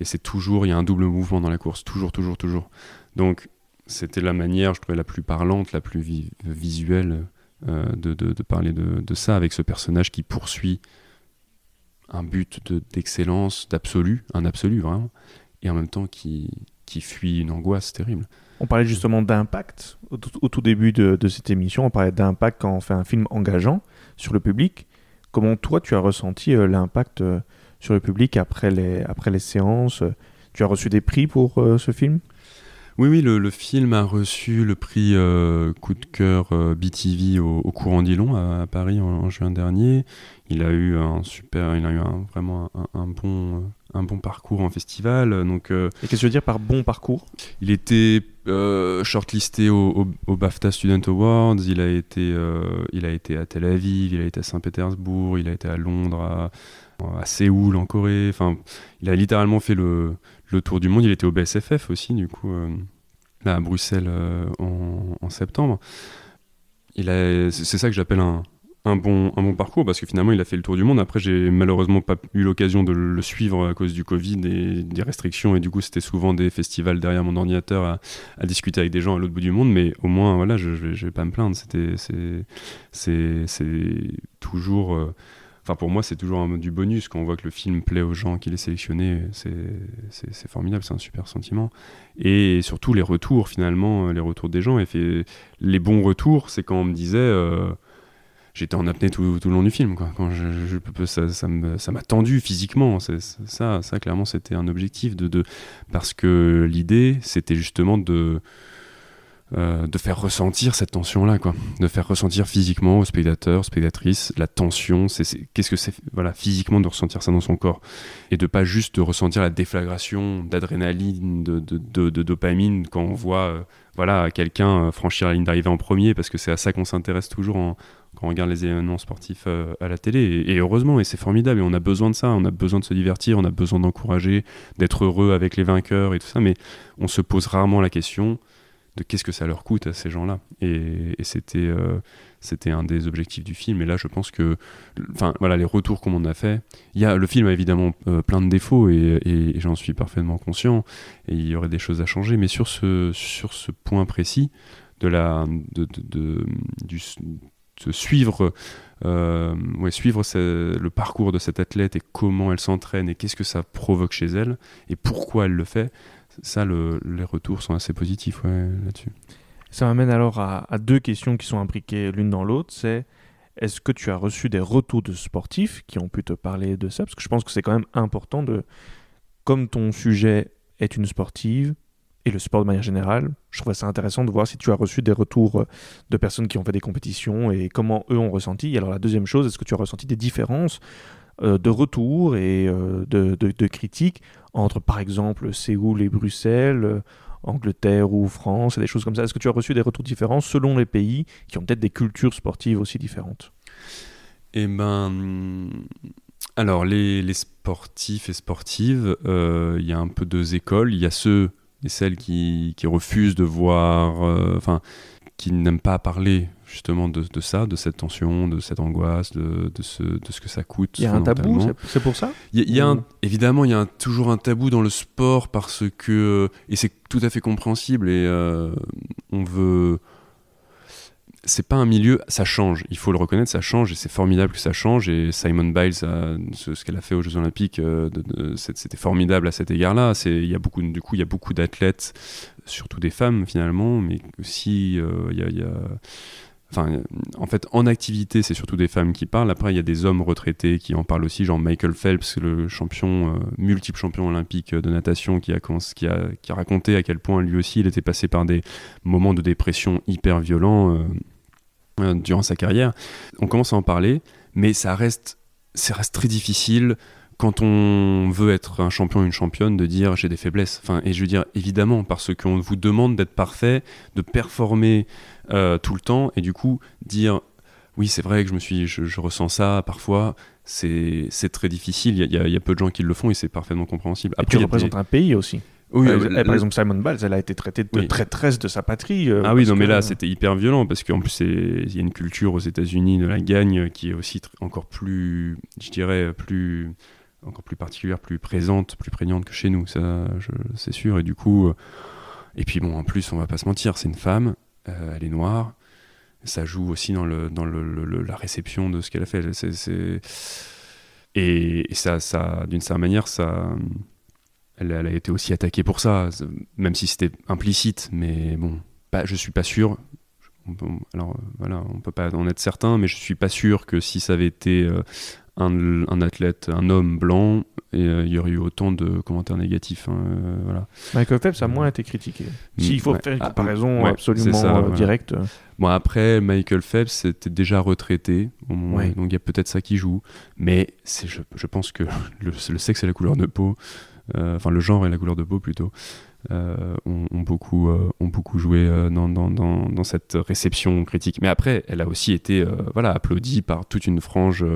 Et c'est toujours, il y a un double mouvement dans la course, toujours, toujours, toujours. Donc, c'était la manière, je trouvais, la plus parlante, la plus visuelle euh, de, de, parler de, de, ça, avec ce personnage qui poursuit un but d'excellence, d'absolu, un absolu vraiment, et en même temps qui, qui fuit une angoisse terrible. On parlait justement d'impact au, tout début de, cette émission. On parlait d'impact quand on fait un film engageant sur le public. Comment toi, tu as ressenti euh, l'impact euh, sur le public après les, après les séances Tu as reçu des prix pour euh, ce film oui, oui, le, film a reçu le prix coup de cœur BTV au, courant d'Ilon à, Paris en, juin dernier. Il a eu un super, il a eu vraiment un bon, un bon parcours en festival. Euh, donc, euh, qu'est-ce que je veux dire par bon parcours Il était euh, shortlisté au, BAFTA Student Awards, il a, été, il a été à Tel Aviv, il a été à Saint-Pétersbourg, il a été à Londres, à, Séoul en Corée. Enfin, il a littéralement fait le, tour du monde. Il était au BSFF aussi, du coup, à Bruxelles en, en septembre. C'est ça que j'appelle un, un bon, un bon parcours parce que finalement il a fait le tour du monde. Après, j'ai malheureusement pas eu l'occasion de le suivre à cause du Covid et des restrictions. Et du coup, c'était souvent des festivals derrière mon ordinateur à, discuter avec des gens à l'autre bout du monde. Mais au moins, voilà, je, je, vais pas me plaindre. C'était, c'est, c'est, toujours. Euh, enfin, pour moi, c'est toujours un, du bonus quand on voit que le film plaît aux gens, qu'il est sélectionné. C'est, formidable, c'est un super sentiment. Et, surtout les retours, finalement, les retours des gens. Et les bons retours, c'est quand on me disait. Euh, j'étais en apnée tout, le long du film. Quoi. Quand je, ça, m'a tendu physiquement. ça, ça, clairement, c'était un objectif de, de, parce que l'idée, c'était justement de euh, de faire ressentir cette tension-là, quoi. De faire ressentir physiquement aux spectateurs, spectatrice la tension. C'est, qu'est-ce que c'est, voilà, physiquement de ressentir ça dans son corps. Et de pas juste ressentir la déflagration d'adrénaline, de, dopamine quand on voit, euh, voilà, quelqu'un euh, franchir la ligne d'arrivée en premier, parce que c'est à ça qu'on s'intéresse toujours quand on regarde les événements sportifs à la télé. Et, et heureusement, et c'est formidable, et on a besoin de ça, on a besoin de se divertir, on a besoin d'encourager, d'être heureux avec les vainqueurs et tout ça, mais on se pose rarement la question de qu'est-ce que ça leur coûte à ces gens-là. Et, c'était, euh, c'était un des objectifs du film. Et là, je pense que, enfin, voilà, les retours qu'on en a fait, y a, le film a évidemment euh, plein de défauts et, j'en suis parfaitement conscient. Et il y aurait des choses à changer. Mais sur ce, sur ce point précis de la, de, de, du, suivre, euh, ouais, suivre le parcours de cette athlète et comment elle s'entraîne et qu'est-ce que ça provoque chez elle et pourquoi elle le fait, ça, les retours sont assez positifs là-dessus. Ça m'amène alors à, deux questions qui sont imbriquées l'une dans l'autre. C'est est-ce que tu as reçu des retours de sportifs qui ont pu te parler de ça Parce que je pense que c'est quand même important de, comme ton sujet est une sportive et le sport de manière générale, je trouve ça intéressant de voir si tu as reçu des retours euh, de personnes qui ont fait des compétitions et comment eux ont ressenti. Et alors la deuxième chose, est-ce que tu as ressenti des différences euh, de retours et euh, de, critiques entre par exemple Séoul et Bruxelles, euh, Angleterre ou France et des choses comme ça Est-ce que tu as reçu des retours différents selon les pays qui ont peut-être des cultures sportives aussi différentes Eh ben. Alors, les, les sportifs et sportives, il y a un peu deux écoles. Il y a ceux et celles qui, qui refusent de voir, enfin, qui n'aiment pas parler justement de, ça, de cette tension, de cette angoisse, de, ce, de ce, que ça coûte. Il y a un tabou, c'est pour ça Il y a Évidemment, il y a toujours un tabou dans le sport parce que. Et c'est tout à fait compréhensible et euh, on veut. C'est pas un milieu, ça change, il faut le reconnaître, ça change et c'est formidable que ça change. Et Simon Biles, ce, qu'elle a fait aux Jeux Olympiques, euh, c'était formidable à cet égard-là. Du coup, il y a beaucoup d'athlètes surtout des femmes finalement, mais aussi euh, il y, a Enfin, en fait, en activité, c'est surtout des femmes qui parlent. Après, il y a des hommes retraités qui en parlent aussi, genre Michael Phelps, le champion, euh, multiple champion olympique euh, de natation, qui a, qui, a, qui a raconté à quel point lui aussi, il était passé par des moments de dépression hyper violents euh, durant sa carrière. On commence à en parler, mais ça reste, ça reste très difficile quand on veut être un champion, ou une championne, de dire j'ai des faiblesses. Enfin, et je veux dire, évidemment, parce qu'on vous demande d'être parfait, de performer euh, tout le temps, et du coup, dire oui, c'est vrai que je me suis, je, ressens ça parfois. C'est, c'est très difficile. Il y, a peu de gens qui le font et c'est parfaitement compréhensible. et tu représentes un pays aussi. Oui, euh, euh, par exemple, Simon Biles, elle a été traitée de traîtresse de sa patrie. ah oui, non, mais là, c'était hyper violent parce qu'en plus, il y a une culture aux États-Unis de la gagne qui est aussi encore plus, je dirais, plus encore plus particulière, plus présente, plus prégnante que chez nous, ça c'est sûr. Et du coup, euh, et puis bon, en plus, on va pas se mentir, c'est une femme, euh, elle est noire, ça joue aussi dans, le, dans la réception de ce qu'elle a fait. Et, ça, ça d'une certaine manière, ça, elle, a été aussi attaquée pour ça, même si c'était implicite, mais bon, pas, je suis pas sûr. alors euh, voilà, on peut pas en être certain, mais je suis pas sûr que si ça avait été un, athlète, un homme blanc, et euh, il y aurait eu autant de commentaires négatifs. Hein, euh, voilà. Michael Phelps a euh, moins été critiqué. Mm, S'il faut faire une ah, comparaison absolument directe. après, Michael Phelps était déjà retraité, donc il y a peut-être ça qui joue. Mais je, je pense que le, le, sexe et la couleur de peau, enfin le genre et la couleur de peau plutôt, euh, ont, beaucoup, euh, beaucoup joué euh, dans, cette réception critique. Mais après, elle a aussi été voilà, applaudie par toute une frange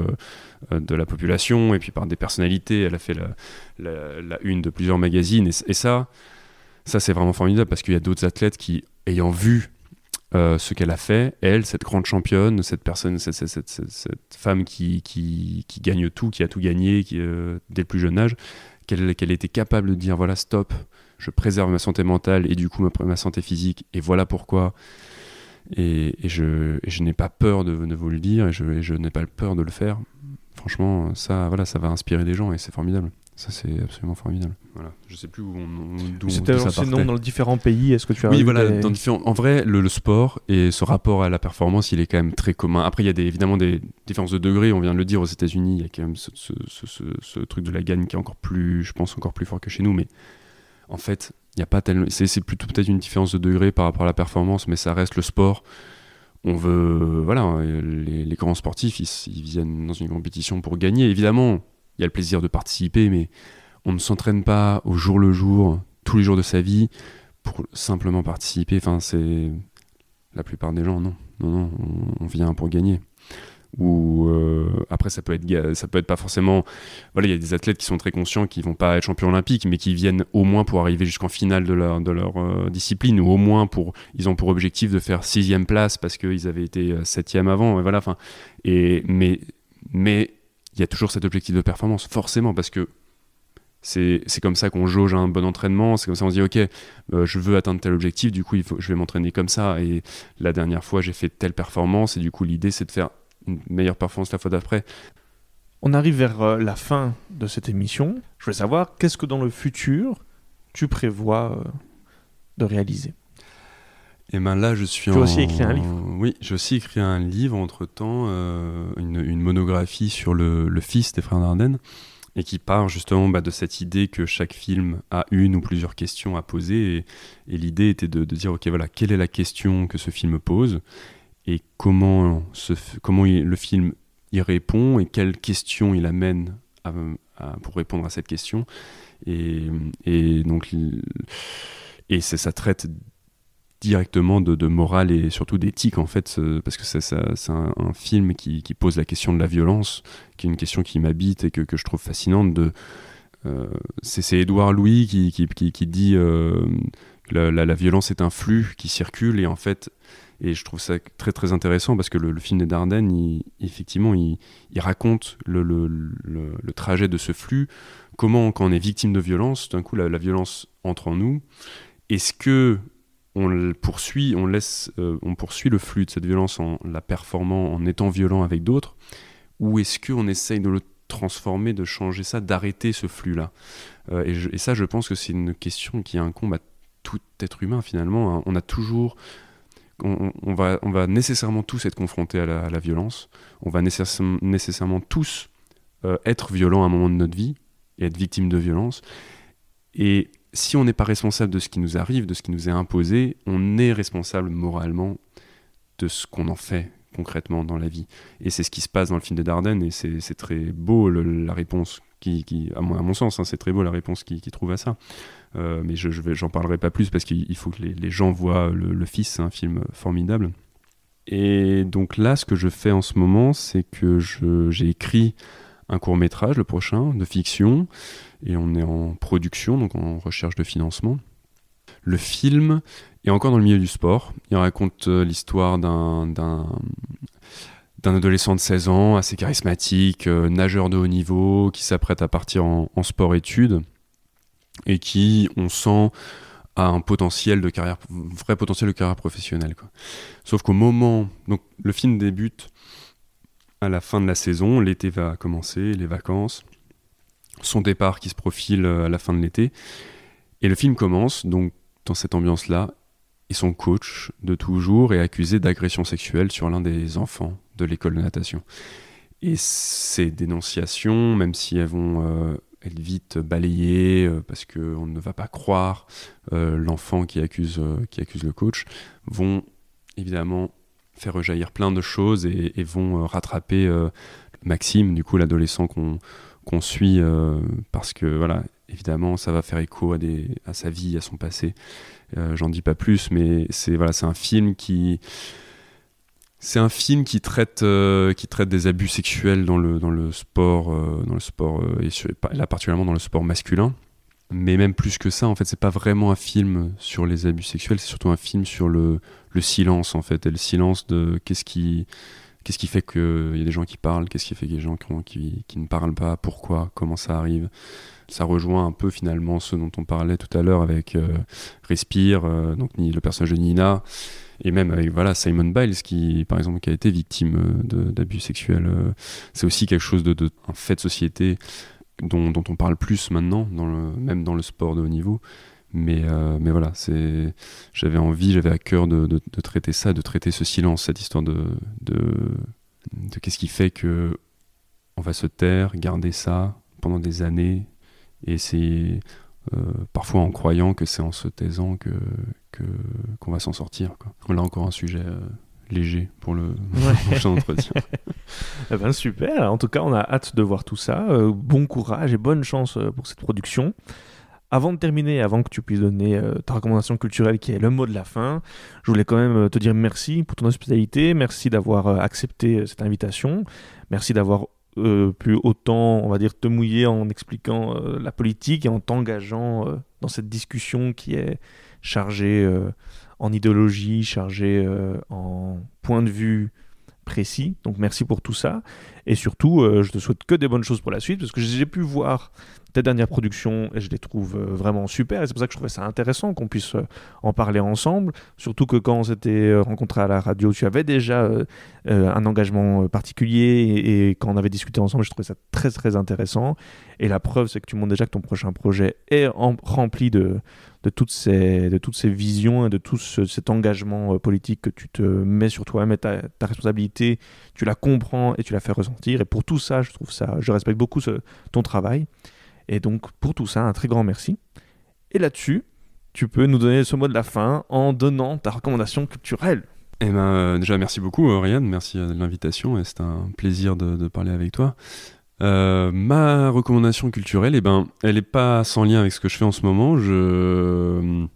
de la population et puis par des personnalités. Elle a fait la, une de plusieurs magazines. Et, ça, ça c'est vraiment formidable parce qu'il y a d'autres athlètes qui, ayant vu ce qu'elle a fait, elle, cette grande championne, cette personne, cette, cette, femme qui, qui, qui, gagne tout, qui a tout gagné dès le plus jeune âge, qu'elle était capable de dire voilà, stop, je préserve ma santé mentale et du coup ma, santé physique, et voilà pourquoi. Et, je, n'ai pas peur de, vous le dire, et je, n'ai pas peur de le faire. Franchement, ça, voilà, ça va inspirer des gens, et c'est formidable. Ça, c'est absolument formidable. Voilà. Je sais plus où on, d'où C'était lancé dans différents pays. Est-ce que tu as Oui, voilà. En vrai, le, sport et ce rapport à la performance, il est quand même très commun. Après, il y a évidemment des différences de degré. On vient de le dire aux États-Unis, il y a quand même ce, ce, truc de la gagne qui est encore plus, je pense, encore plus fort que chez nous. Mais en fait, il n'y a pas tellement. C'est plutôt peut-être une différence de degré par rapport à la performance, mais ça reste le sport. On veut. Voilà, les, grands sportifs, ils, viennent dans une compétition pour gagner. Évidemment, il y a le plaisir de participer, mais on ne s'entraîne pas au jour le jour, tous les jours de sa vie, pour simplement participer. Enfin, c'est. La plupart des gens, non. Non, non, on vient pour gagner ou euh, après ça peut être ça peut être pas forcément voilà il y a des athlètes qui sont très conscients qui vont pas être champions olympiques mais qui viennent au moins pour arriver jusqu'en finale de leur de leur euh, discipline ou au moins pour ils ont pour objectif de faire sixième place parce qu'ils avaient été euh, septième avant voilà enfin et mais mais il y a toujours cet objectif de performance forcément parce que c'est comme ça qu'on jauge un bon entraînement, c'est comme ça qu'on se dit ok, je veux atteindre tel objectif, du coup il faut, je vais m'entraîner comme ça. Et la dernière fois j'ai fait telle performance et du coup l'idée c'est de faire une meilleure performance la fois d'après. On arrive vers euh, la fin de cette émission. Je voulais savoir qu'est-ce que dans le futur tu prévois euh, de réaliser et eh ben là, je suis. Tu as aussi écrit un livre. Oui, j'ai aussi écrit un livre entre temps, euh, une, monographie sur le, fils des frères Dardenne, et qui part justement bah, de cette idée que chaque film a une ou plusieurs questions à poser, et, l'idée était de, de, dire ok voilà quelle est la question que ce film pose, et comment, comment le film y répond et quelles questions il amène pour répondre à cette question. Et, donc, et ça traite directement de, morale et surtout d'éthique en fait parce que c'est un, film qui, pose la question de la violence qui est une question qui m'habite et que, je trouve fascinante de euh, c'est Édouard Louis qui, dit que euh, la, la, violence est un flux qui circule et en fait et je trouve ça très très intéressant parce que le, film des Dardennes, il, effectivement, il, raconte le, trajet de ce flux, comment quand on est victime de violence, d'un coup la, violence entre en nous. Est-ce que on poursuit, on laisse, euh, on poursuit le flux de cette violence en la performant, en étant violent avec d'autres, ou est-ce qu'on essaye de le transformer, de changer ça, d'arrêter ce flux-là euh, et, ça, je pense que c'est une question qui incombe à tout être humain finalement. Hein. On a toujours on, va, on va nécessairement tous être confrontés à la, violence, on va nécessairement, tous euh, être violents à un moment de notre vie et être victimes de violence. Et si on n'est pas responsable de ce qui nous arrive, de ce qui nous est imposé, on est responsable moralement de ce qu'on en fait concrètement dans la vie. Et c'est ce qui se passe dans le film de Dardenne, et c'est très beau la réponse qui, à, mon, sens, c'est très beau la réponse qui trouve à ça. Euh, mais je, je j'en parlerai pas plus parce qu'il faut que les, gens voient le, Fils, c'est un film formidable. Et donc là, ce que je fais en ce moment, c'est que je, j'ai écrit un court métrage, le prochain, de fiction, et on est en production, donc en recherche de financement. Le film est encore dans le milieu du sport. Il raconte euh, l'histoire d'un, d'un adolescent de 16 ans, assez charismatique, euh, nageur de haut niveau, qui s'apprête à partir en, en sport-études et qui, on sent, a un potentiel de carrière, vrai potentiel de carrière professionnelle. Quoi. Sauf qu'au moment, donc le film débute à la fin de la saison, l'été va commencer, les vacances, son départ qui se profile euh, à la fin de l'été, et le film commence donc dans cette ambiance-là, et son coach de toujours est accusé d'agression sexuelle sur l'un des enfants de l'école de natation. Et ces dénonciations, même si elles vont euh, elle vite balayée euh, parce qu'on ne va pas croire euh, l'enfant qui accuse, euh, qui accuse le coach, vont évidemment faire rejaillir plein de choses et, vont rattraper Maxime, du coup l'adolescent qu'on suit, parce que voilà, évidemment, ça va faire écho à, des, à sa vie, à son passé. J'en dis pas plus, mais c'est voilà, c'est un film qui c'est un film qui traite, euh, qui traite des abus sexuels dans le, dans le sport, euh, dans le sport euh, et, là particulièrement dans le sport masculin. Mais même plus que ça, en fait, c'est pas vraiment un film sur les abus sexuels, c'est surtout un film sur le, silence, en fait, et le silence de qu'est-ce qui, qu'est-ce qui fait qu'il y a des gens qui parlent, qu'est-ce qui fait qu'il y a des gens qui, qui, ne parlent pas, pourquoi, comment ça arrive. Ça rejoint un peu finalement ce dont on parlait tout à l'heure avec Respire, donc le personnage de Nina, et même avec voilà Simon Biles qui par exemple qui a été victime euh, d'abus sexuels euh, c'est aussi quelque chose de, un fait de société dont, on parle plus maintenant dans le, même dans le sport de haut niveau mais, euh, mais voilà c'est j'avais envie j'avais à cœur de, de, traiter ça de traiter ce silence cette histoire de de, qu'est-ce qui fait que on va se taire garder ça pendant des années et c'est euh, parfois en croyant que c'est en se taisant que qu'on va s'en sortir. Quoi. Là encore un sujet euh, léger pour le prochain entretien. Eh ben super, en tout cas on a hâte de voir tout ça. Euh, bon courage et bonne chance pour cette production. Avant de terminer, avant que tu puisses donner ta recommandation culturelle qui est le mot de la fin, je voulais quand même te dire merci pour ton hospitalité, merci d'avoir accepté cette invitation, merci d'avoir euh, Plus autant, on va dire, te mouiller en expliquant euh, la politique et en t'engageant euh, dans cette discussion qui est chargée en idéologie, chargée en point de vue précis. Donc merci pour tout ça. Et surtout, je te souhaite que des bonnes choses pour la suite, parce que j'ai pu voir tes dernières productions, je les trouve euh, vraiment super. Et c'est pour ça que je trouvais ça intéressant qu'on puisse euh, en parler ensemble. Surtout que quand on s'était euh, rencontré à la radio, tu avais déjà un engagement particulier. Et, quand on avait discuté ensemble, je trouvais ça très, très intéressant. Et la preuve, c'est que tu montres déjà que ton prochain projet est rempli de, de, toutes ces, de toutes ces visions et de tout cet engagement politique que tu te mets sur toi-même ta, responsabilité. Tu la comprends et tu la fais ressentir. Et pour tout ça, je trouve ça, je respecte beaucoup ton travail. Et donc, pour tout ça, un très grand merci. Et là-dessus, tu peux nous donner ce mot de la fin en donnant ta recommandation culturelle. Eh ben, euh, déjà, merci beaucoup, euh, Ryan. Merci euh, de l'invitation. C'est un plaisir de, parler avec toi. ma recommandation culturelle, eh ben, elle n'est pas sans lien avec ce que je fais en ce moment. Je...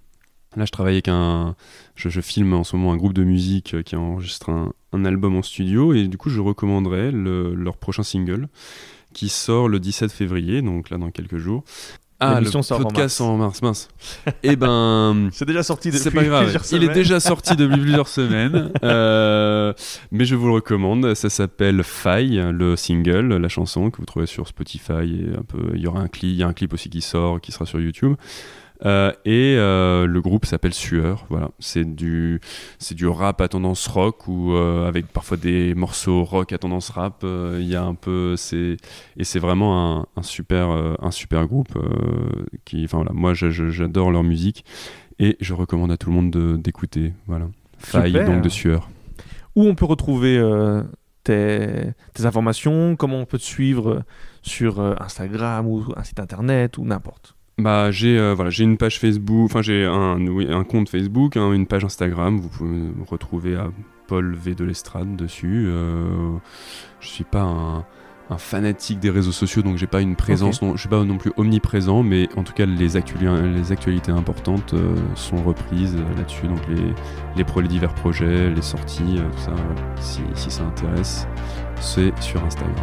Là, je travaille avec un. Je, filme en ce moment un groupe de musique qui enregistre un, album en studio et du coup, je recommanderais leur prochain single qui sort le 17 février, donc là dans quelques jours. Ah, le podcast en mars, mince. Eh ben, c'est déjà sorti depuis plusieurs semaines. Il est déjà sorti depuis plusieurs semaines, euh, mais je vous le recommande. Ça s'appelle Faille, le single, la chanson que vous trouvez sur Spotify et un peu. Il y aura un clip, il y a un clip aussi qui sort, qui sera sur YouTube. Euh, et euh, le groupe s'appelle Sueur. Voilà, c'est du du rap à tendance rock ou euh, avec parfois des morceaux rock à tendance rap. Il y a un peu c'est et c'est vraiment un, super un super groupe qui enfin moi j'adore leur musique et je recommande à tout le monde d'écouter. Voilà, faille donc de Sueur. Où on peut retrouver tes, tes, informations, comment on peut te suivre sur Instagram ou un site internet ou n'importe bah, j'ai euh, voilà, une page Facebook, enfin j'ai un, compte Facebook, hein, une page Instagram, vous pouvez me retrouver à Paul V de l'Estrade dessus. Euh, je suis pas un, fanatique des réseaux sociaux, donc j'ai pas une présence, je suis pas non plus omniprésent, mais en tout cas les, actualités importantes euh, sont reprises là-dessus, donc les, divers projets, les sorties, tout ça, si ça intéresse, c'est sur Instagram.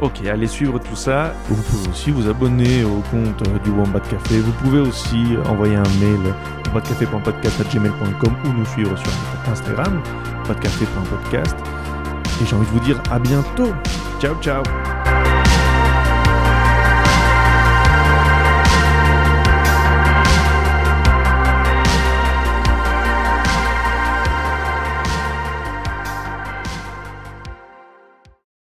Ok, allez suivre tout ça. Vous pouvez aussi vous abonner au compte euh, du Wombat Café. Vous pouvez aussi envoyer un mail wombatcafé.podcast.gmail.com ou nous suivre sur Instagram, wombatcafé.podcast. Et j'ai envie de vous dire à bientôt. Ciao, ciao.